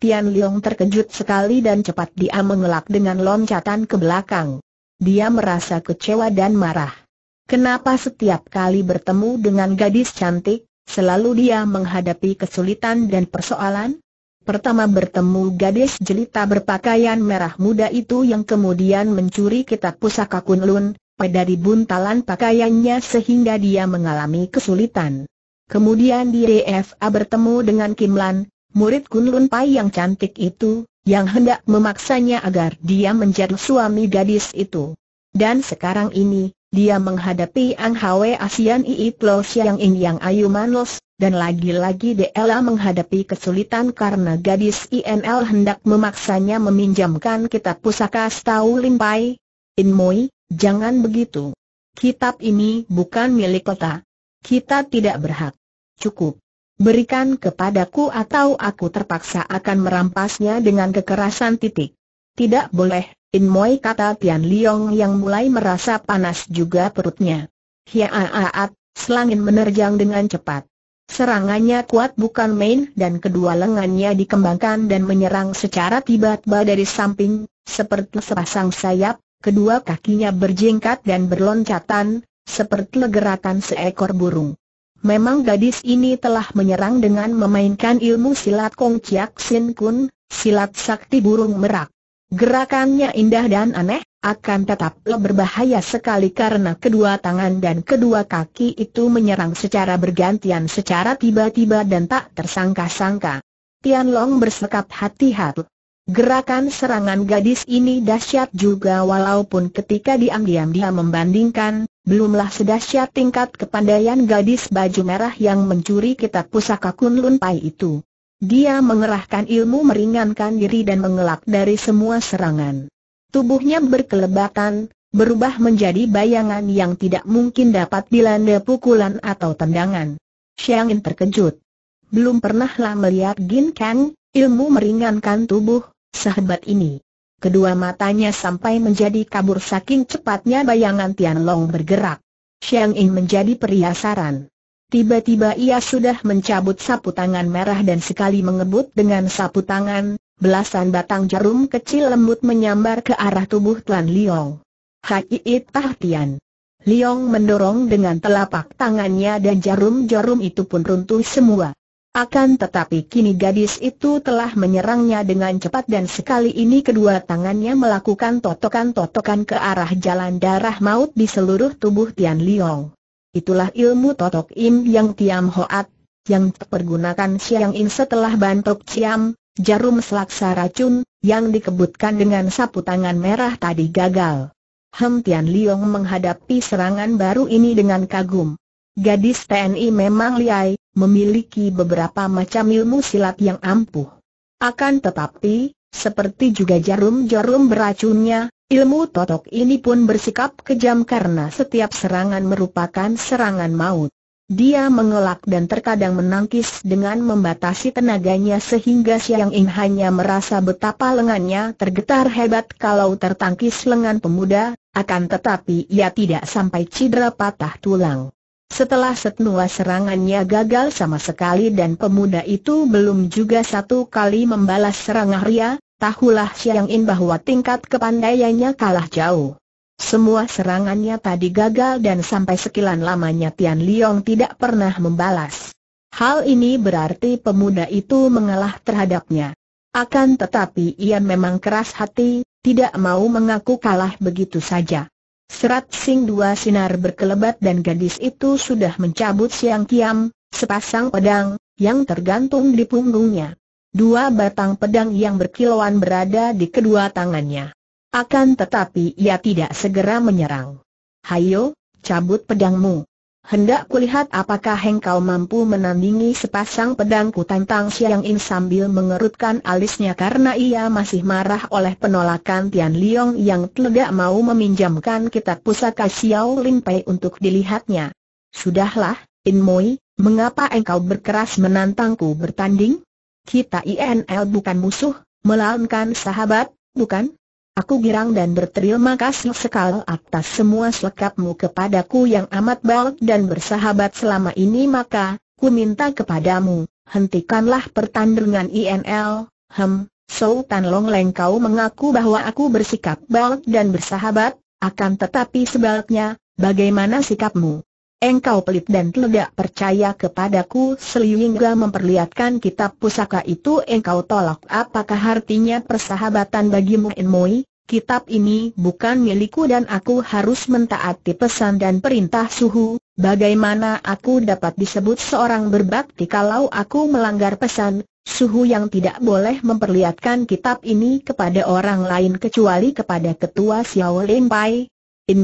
Tian Liong terkejut sekali dan cepat dia mengelak dengan loncatan ke belakang. Dia merasa kecewa dan marah. Kenapa setiap kali bertemu dengan gadis cantik, selalu dia menghadapi kesulitan dan persoalan? Pertama bertemu gadis jelita berpakaian merah muda itu yang kemudian mencuri kitab pusaka Kunlun, dari buntalan pakaiannya sehingga dia mengalami kesulitan. Kemudian di DFA bertemu dengan Kim Lan, murid Kunlun Pai yang cantik itu, yang hendak memaksanya agar dia menjadi suami gadis itu. Dan sekarang ini, dia menghadapi Ang Hwe Asian Ii Tlo Siang In Yang Ayu Manos, dan lagi-lagi dela menghadapi kesulitan karena gadis INL hendak memaksanya meminjamkan kitab pusaka Stau Limpai. In Moi, jangan begitu. Kitab ini bukan milik kota. Kita tidak berhak. Cukup. Berikan kepadaku atau aku terpaksa akan merampasnya dengan kekerasan titik. Tidak boleh, In Moi kata Tian Liong yang mulai merasa panas juga perutnya. Hiaaat, selangin menerjang dengan cepat. Serangannya kuat bukan main dan kedua lengannya dikembangkan dan menyerang secara tiba-tiba dari samping, seperti sepasang sayap, kedua kakinya berjingkat dan berloncatan, seperti gerakan seekor burung. Memang gadis ini telah menyerang dengan memainkan ilmu silat Kong Chiak Sin Kun, silat sakti burung merak. Gerakannya indah dan aneh, akan tetap berbahaya sekali karena kedua tangan dan kedua kaki itu menyerang secara bergantian secara tiba-tiba dan tak tersangka-sangka. Tian Long bersekap hati-hati. Gerakan serangan gadis ini dahsyat juga walaupun ketika diam-diam dia membandingkan, belumlah sedahsyat tingkat kepandaian gadis baju merah yang mencuri kitab pusaka Kunlun Pai itu. Dia mengerahkan ilmu meringankan diri dan mengelak dari semua serangan. Tubuhnya berkelebatan, berubah menjadi bayangan yang tidak mungkin dapat dilanda pukulan atau tendangan. Xiangin terkejut. Belum pernahlah melihat Gin Kang, ilmu meringankan tubuh, sahabat ini. Kedua matanya sampai menjadi kabur saking cepatnya bayangan Tian Long bergerak. Xiang menjadi periasaran. Tiba-tiba ia sudah mencabut sapu tangan merah dan sekali mengebut dengan sapu tangan, belasan batang jarum kecil lembut menyambar ke arah tubuh Tuan Liong. Hai Tahtian. Liong mendorong dengan telapak tangannya dan jarum-jarum itu pun runtuh semua. Akan tetapi kini gadis itu telah menyerangnya dengan cepat dan sekali ini kedua tangannya melakukan totokan-totokan ke arah jalan darah maut di seluruh tubuh Tian Liong. Itulah ilmu totok im yang Tiam Hoat, yang dipergunakan Siang In setelah bantok Ciam, jarum selaksa racun, yang dikebutkan dengan sapu tangan merah tadi gagal. Hem Tian Liong menghadapi serangan baru ini dengan kagum. Gadis TNI memang liai, memiliki beberapa macam ilmu silat yang ampuh. Akan tetapi, seperti juga jarum-jarum beracunnya, Ilmu totok ini pun bersikap kejam karena setiap serangan merupakan serangan maut. Dia mengelak dan terkadang menangkis dengan membatasi tenaganya sehingga Siang In hanya merasa betapa lengannya tergetar hebat kalau tertangkis lengan pemuda, akan tetapi ia tidak sampai cedera patah tulang. Setelah setua serangannya gagal sama sekali dan pemuda itu belum juga satu kali membalas serangan Ria, Tahulah Xiang In bahwa tingkat kepandaiannya kalah jauh. Semua serangannya tadi gagal dan sampai sekilan lamanya Tian Liong tidak pernah membalas. Hal ini berarti pemuda itu mengalah terhadapnya. Akan tetapi ia memang keras hati, tidak mau mengaku kalah begitu saja. Serat sing dua sinar berkelebat dan gadis itu sudah mencabut siang kiam, sepasang pedang, yang tergantung di punggungnya. Dua batang pedang yang berkilauan berada di kedua tangannya. Akan tetapi ia tidak segera menyerang. Hayo, cabut pedangmu. Hendak kulihat apakah engkau mampu menandingi sepasang pedangku tantang Siang In sambil mengerutkan alisnya karena ia masih marah oleh penolakan Tian Liong yang tidak mau meminjamkan kitab pusaka Xiao Lin Pei untuk dilihatnya. Sudahlah, In Moi, mengapa engkau berkeras menantangku bertanding? Kita INL bukan musuh, melainkan sahabat, bukan? Aku girang dan berterima kasih sekali atas semua sekapmu kepadaku yang amat baik dan bersahabat selama ini maka, ku minta kepadamu, hentikanlah pertandingan INL, hem, Sultan Tan Long kau mengaku bahwa aku bersikap baik dan bersahabat, akan tetapi sebaliknya, bagaimana sikapmu? Engkau pelit dan tidak percaya kepadaku selingga memperlihatkan kitab pusaka itu engkau tolak Apakah artinya persahabatan bagimu Enmoi? Kitab ini bukan milikku dan aku harus mentaati pesan dan perintah suhu Bagaimana aku dapat disebut seorang berbakti kalau aku melanggar pesan Suhu yang tidak boleh memperlihatkan kitab ini kepada orang lain kecuali kepada ketua Xiao Lin Pai In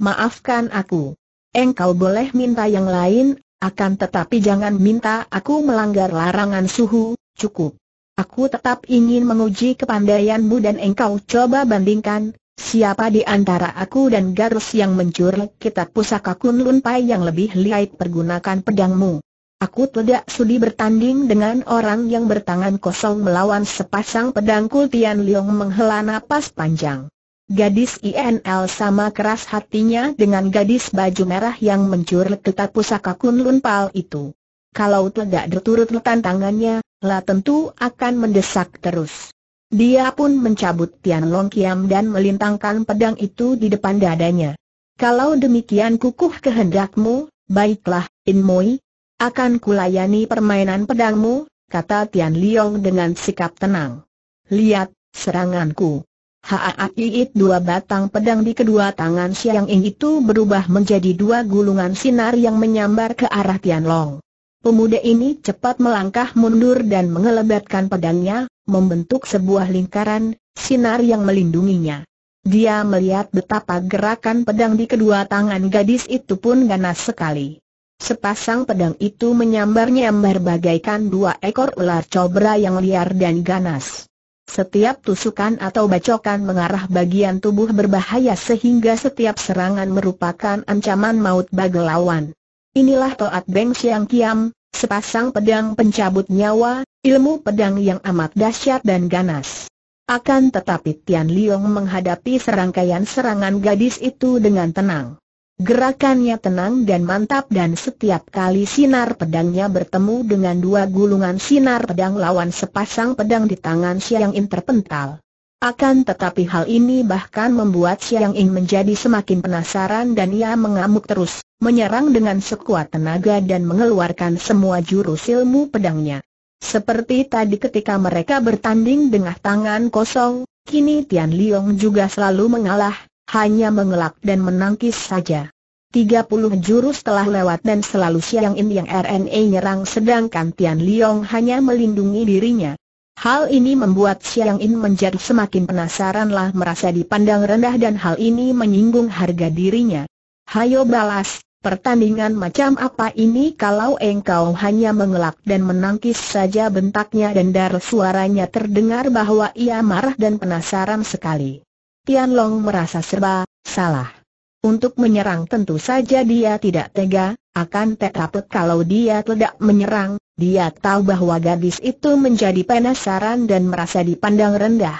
maafkan aku engkau boleh minta yang lain, akan tetapi jangan minta aku melanggar larangan suhu, cukup. Aku tetap ingin menguji kepandaianmu dan engkau coba bandingkan, siapa di antara aku dan Garus yang mencuri kitab pusaka Kunlun Pai yang lebih lihat pergunakan pedangmu. Aku tidak sudi bertanding dengan orang yang bertangan kosong melawan sepasang pedang Kultian Liong menghela napas panjang. Gadis INL sama keras hatinya dengan gadis baju merah yang mencur letak pusaka Kunlun Pal itu. Kalau tidak diturut tantangannya, lah tentu akan mendesak terus. Dia pun mencabut Tian Long Kiam dan melintangkan pedang itu di depan dadanya. Kalau demikian kukuh kehendakmu, baiklah, In Moi. Akan kulayani permainan pedangmu, kata Tian Liong dengan sikap tenang. Lihat, seranganku. Haaiit dua batang pedang di kedua tangan Siang Ing itu berubah menjadi dua gulungan sinar yang menyambar ke arah Tianlong. Pemuda ini cepat melangkah mundur dan mengelebatkan pedangnya, membentuk sebuah lingkaran, sinar yang melindunginya. Dia melihat betapa gerakan pedang di kedua tangan gadis itu pun ganas sekali. Sepasang pedang itu menyambar-nyambar bagaikan dua ekor ular cobra yang liar dan ganas. Setiap tusukan atau bacokan mengarah bagian tubuh berbahaya sehingga setiap serangan merupakan ancaman maut bagi lawan. Inilah Toat Beng Siang Kiam, sepasang pedang pencabut nyawa, ilmu pedang yang amat dahsyat dan ganas. Akan tetapi Tian Liong menghadapi serangkaian serangan gadis itu dengan tenang. Gerakannya tenang dan mantap dan setiap kali sinar pedangnya bertemu dengan dua gulungan sinar pedang lawan sepasang pedang di tangan Siang In terpental. Akan tetapi hal ini bahkan membuat Siang In menjadi semakin penasaran dan ia mengamuk terus, menyerang dengan sekuat tenaga dan mengeluarkan semua jurus ilmu pedangnya. Seperti tadi ketika mereka bertanding dengan tangan kosong, kini Tian Liong juga selalu mengalah, hanya mengelak dan menangkis saja. 30 jurus telah lewat dan selalu siang ini yang RNA nyerang sedangkan Tian Liong hanya melindungi dirinya. Hal ini membuat Xiang In menjadi semakin penasaranlah merasa dipandang rendah dan hal ini menyinggung harga dirinya. Hayo balas, pertandingan macam apa ini kalau engkau hanya mengelak dan menangkis saja bentaknya dan dar suaranya terdengar bahwa ia marah dan penasaran sekali. Tian Long merasa serba salah. Untuk menyerang tentu saja dia tidak tega, akan tetapi kalau dia tidak menyerang, dia tahu bahwa gadis itu menjadi penasaran dan merasa dipandang rendah.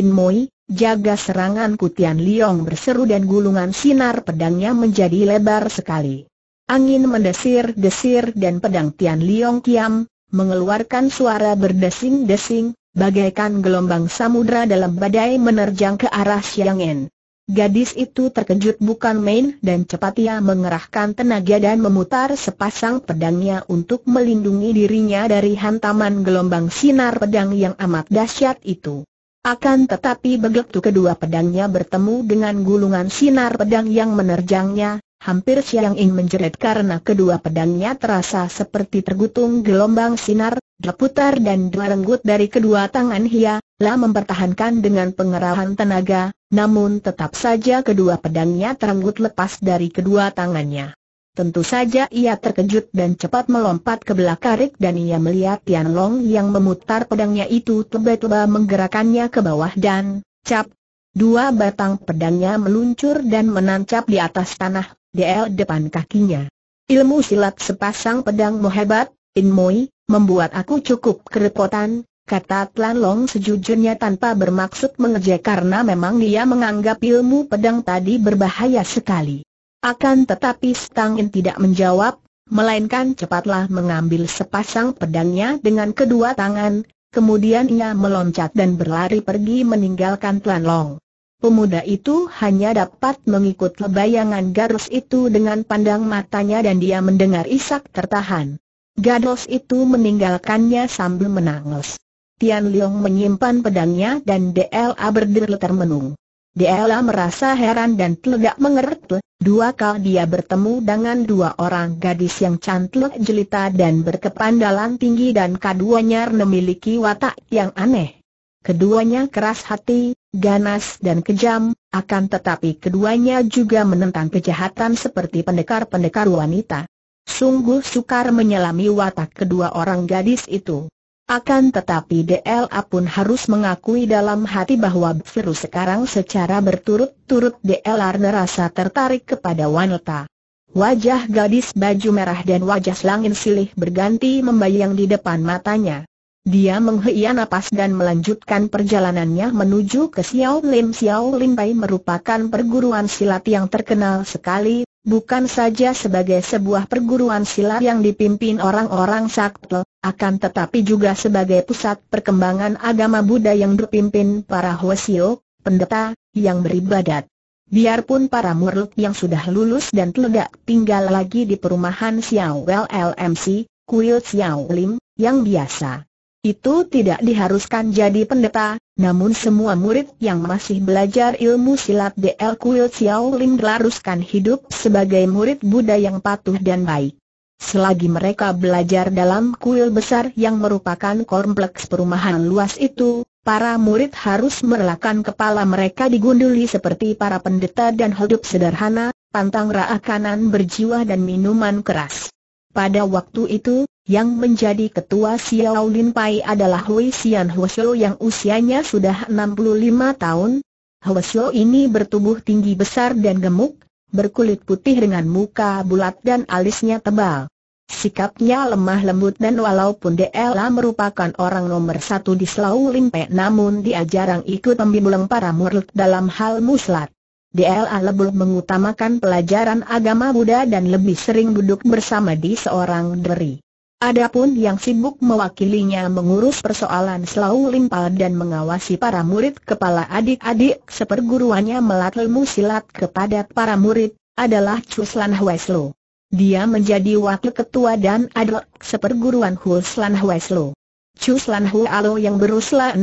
In Moi, jaga serangan Tian Liong berseru dan gulungan sinar pedangnya menjadi lebar sekali. Angin mendesir-desir dan pedang Tian Liong kiam, mengeluarkan suara berdesing-desing, bagaikan gelombang samudra dalam badai menerjang ke arah Xiang En. Gadis itu terkejut bukan main dan cepat ia mengerahkan tenaga dan memutar sepasang pedangnya untuk melindungi dirinya dari hantaman gelombang sinar pedang yang amat dahsyat itu. Akan tetapi begitu kedua pedangnya bertemu dengan gulungan sinar pedang yang menerjangnya, Hampir siang Ing menjerit karena kedua pedangnya terasa seperti tergutung gelombang sinar, berputar dan dua renggut dari kedua tangan Hia, lah mempertahankan dengan pengerahan tenaga, namun tetap saja kedua pedangnya terenggut lepas dari kedua tangannya. Tentu saja ia terkejut dan cepat melompat ke belakang dan ia melihat Tian Long yang memutar pedangnya itu tiba-tiba menggerakkannya ke bawah dan, cap, dua batang pedangnya meluncur dan menancap di atas tanah DL depan kakinya. Ilmu silat sepasang pedang mohebat, In Moi, membuat aku cukup kerepotan, kata Tlan Long sejujurnya tanpa bermaksud mengejek karena memang dia menganggap ilmu pedang tadi berbahaya sekali. Akan tetapi Stangin tidak menjawab, melainkan cepatlah mengambil sepasang pedangnya dengan kedua tangan, kemudian ia meloncat dan berlari pergi meninggalkan Tlan Long. Pemuda itu hanya dapat mengikut bayangan garus itu dengan pandang matanya dan dia mendengar isak tertahan. Gadis itu meninggalkannya sambil menangis. Tian Liang menyimpan pedangnya dan DLA berdiri termenung. DLA merasa heran dan tidak mengerti, dua kali dia bertemu dengan dua orang gadis yang cantik jelita dan berkepandalan tinggi dan keduanya memiliki watak yang aneh. Keduanya keras hati, ganas dan kejam, akan tetapi keduanya juga menentang kejahatan seperti pendekar-pendekar wanita. Sungguh sukar menyelami watak kedua orang gadis itu. Akan tetapi DLA pun harus mengakui dalam hati bahwa virus sekarang secara berturut-turut DLA merasa tertarik kepada wanita. Wajah gadis baju merah dan wajah langit silih berganti membayang di depan matanya. Dia menghela napas dan melanjutkan perjalanannya menuju ke Xiao Lim. Xiao Lim Pai merupakan perguruan silat yang terkenal sekali, bukan saja sebagai sebuah perguruan silat yang dipimpin orang-orang sakti, akan tetapi juga sebagai pusat perkembangan agama Buddha yang dipimpin para Hwasio, pendeta, yang beribadat. Biarpun para murid yang sudah lulus dan tidak tinggal lagi di perumahan Xiao LMC, Kuil Xiao Lim, yang biasa itu tidak diharuskan jadi pendeta, namun semua murid yang masih belajar ilmu silat DL Kuil Xiao Lim diharuskan hidup sebagai murid Buddha yang patuh dan baik. Selagi mereka belajar dalam kuil besar yang merupakan kompleks perumahan luas itu, para murid harus merelakan kepala mereka digunduli seperti para pendeta dan hidup sederhana, pantang raakanan, kanan berjiwa dan minuman keras. Pada waktu itu, yang menjadi ketua Xiaolin Pai adalah Hui Xian Huosho yang usianya sudah 65 tahun. Huosho ini bertubuh tinggi besar dan gemuk, berkulit putih dengan muka bulat dan alisnya tebal. Sikapnya lemah lembut dan walaupun DLA merupakan orang nomor satu di Selau Limpe namun dia jarang ikut membimbing para murid dalam hal muslat. DLA lebih mengutamakan pelajaran agama Buddha dan lebih sering duduk bersama di seorang deri. Adapun yang sibuk mewakilinya mengurus persoalan selalu limpal dan mengawasi para murid kepala adik-adik seperguruannya melatih ilmu kepada para murid, adalah Chuslan Hueslo. Dia menjadi wakil ketua dan adik seperguruan Chuslan Hueslo. Chuslan Hualo yang berusia 60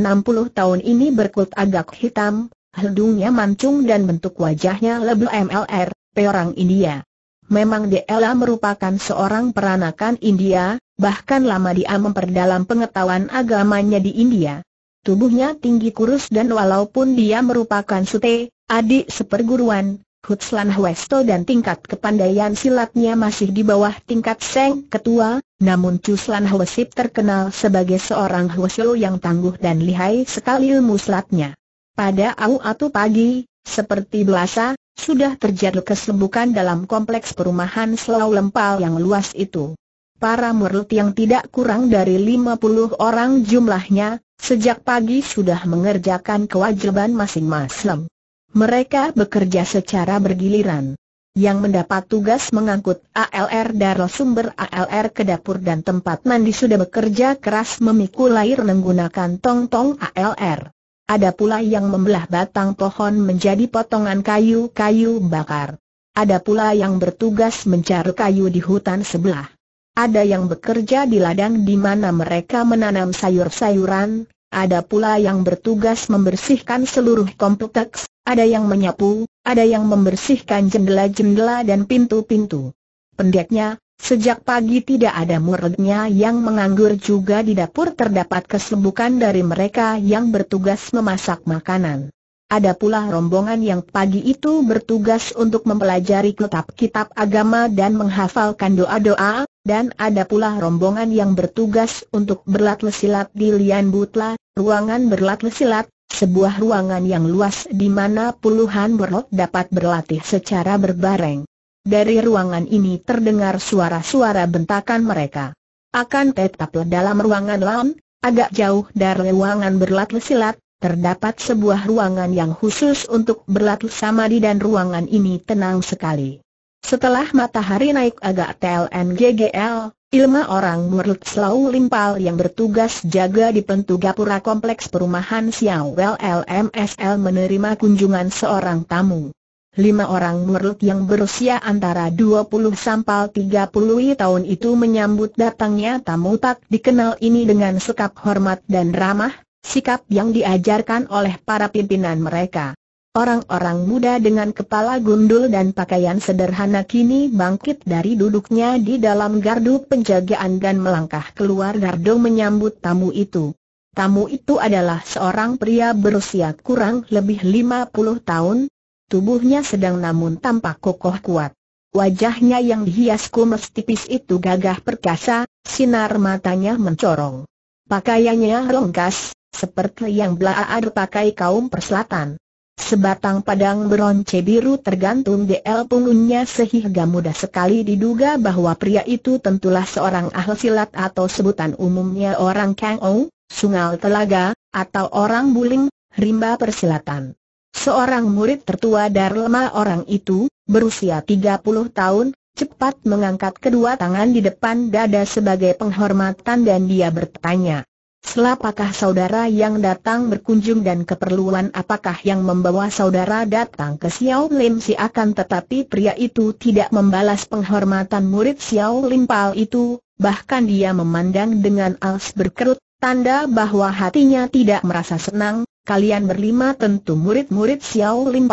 tahun ini berkulit agak hitam, Hidungnya mancung dan bentuk wajahnya lebih MLR, orang India. Memang Dela merupakan seorang peranakan India, bahkan lama dia memperdalam pengetahuan agamanya di India. Tubuhnya tinggi kurus dan walaupun dia merupakan sute, adik seperguruan, Hutslan Westo dan tingkat kepandaian silatnya masih di bawah tingkat Seng Ketua, namun Cuslan Hwesip terkenal sebagai seorang Hwesyo yang tangguh dan lihai sekali ilmu silatnya. Pada au atau pagi, seperti biasa, sudah terjadi kesembukan dalam kompleks perumahan Selau Lempal yang luas itu. Para murid yang tidak kurang dari 50 orang jumlahnya, sejak pagi sudah mengerjakan kewajiban masing-masing. Mereka bekerja secara bergiliran yang mendapat tugas mengangkut ALR dari sumber ALR ke dapur dan tempat mandi sudah bekerja keras memikul air menggunakan tong-tong ALR. Ada pula yang membelah batang pohon menjadi potongan kayu-kayu bakar. Ada pula yang bertugas mencari kayu di hutan sebelah. Ada yang bekerja di ladang di mana mereka menanam sayur-sayuran, ada pula yang bertugas membersihkan seluruh kompleks, ada yang menyapu, ada yang membersihkan jendela-jendela dan pintu-pintu. Pendeknya, Sejak pagi tidak ada muridnya yang menganggur juga di dapur terdapat kesibukan dari mereka yang bertugas memasak makanan. Ada pula rombongan yang pagi itu bertugas untuk mempelajari kitab-kitab agama dan menghafalkan doa-doa, dan ada pula rombongan yang bertugas untuk berlatih silat di Lian Butla, ruangan berlat lesilat, sebuah ruangan yang luas di mana puluhan murid dapat berlatih secara berbareng. Dari ruangan ini terdengar suara-suara bentakan mereka. Akan tetaplah dalam ruangan lain, agak jauh dari ruangan berlatih silat, terdapat sebuah ruangan yang khusus untuk berlatih samadi dan ruangan ini tenang sekali. Setelah matahari naik agak TLNGGL, ilmu orang murid Slau Limpal yang bertugas jaga di pentu gapura kompleks perumahan Xiao LMSL menerima kunjungan seorang tamu lima orang murid yang berusia antara 20 sampai 30 tahun itu menyambut datangnya tamu tak dikenal ini dengan sikap hormat dan ramah, sikap yang diajarkan oleh para pimpinan mereka. Orang-orang muda dengan kepala gundul dan pakaian sederhana kini bangkit dari duduknya di dalam gardu penjagaan dan melangkah keluar gardu menyambut tamu itu. Tamu itu adalah seorang pria berusia kurang lebih 50 tahun, Tubuhnya sedang namun tampak kokoh kuat. Wajahnya yang dihias kumis tipis itu gagah perkasa, sinar matanya mencorong. Pakaiannya ringkas, seperti yang belaar pakai kaum perselatan. Sebatang padang beronce biru tergantung di el punggungnya sehingga mudah sekali diduga bahwa pria itu tentulah seorang ahli silat atau sebutan umumnya orang Kang Ou, Sungal Telaga, atau orang Buling, rimba perselatan. Seorang murid tertua lemah orang itu, berusia 30 tahun, cepat mengangkat kedua tangan di depan dada sebagai penghormatan dan dia bertanya. Selapakah saudara yang datang berkunjung dan keperluan apakah yang membawa saudara datang ke Xiao Lim Si akan tetapi pria itu tidak membalas penghormatan murid Xiao Lim Pal itu, bahkan dia memandang dengan alis berkerut, tanda bahwa hatinya tidak merasa senang, kalian berlima tentu murid-murid Xiao Lim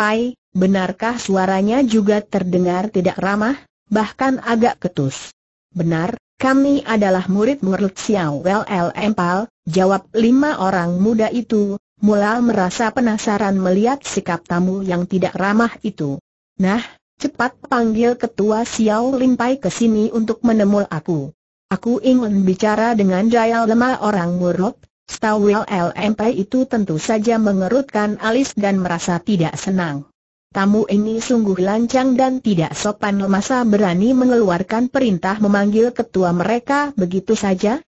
benarkah suaranya juga terdengar tidak ramah, bahkan agak ketus? Benar, kami adalah murid-murid Xiao LL Empal, jawab lima orang muda itu, mulai merasa penasaran melihat sikap tamu yang tidak ramah itu. Nah, cepat panggil ketua Xiao Lim ke sini untuk menemul aku. Aku ingin bicara dengan Jaya lima orang murid, Stawil LMP itu tentu saja mengerutkan alis dan merasa tidak senang. Tamu ini sungguh lancang dan tidak sopan masa berani mengeluarkan perintah memanggil ketua mereka begitu saja?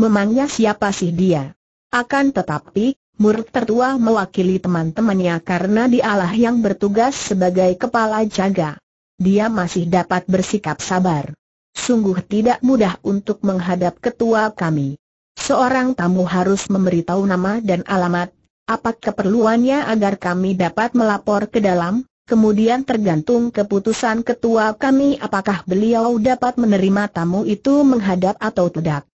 Memangnya siapa sih dia? Akan tetapi, murid tertua mewakili teman-temannya karena dialah yang bertugas sebagai kepala jaga. Dia masih dapat bersikap sabar. Sungguh tidak mudah untuk menghadap ketua kami seorang tamu harus memberitahu nama dan alamat, apa keperluannya agar kami dapat melapor ke dalam, kemudian tergantung keputusan ketua kami apakah beliau dapat menerima tamu itu menghadap atau tidak.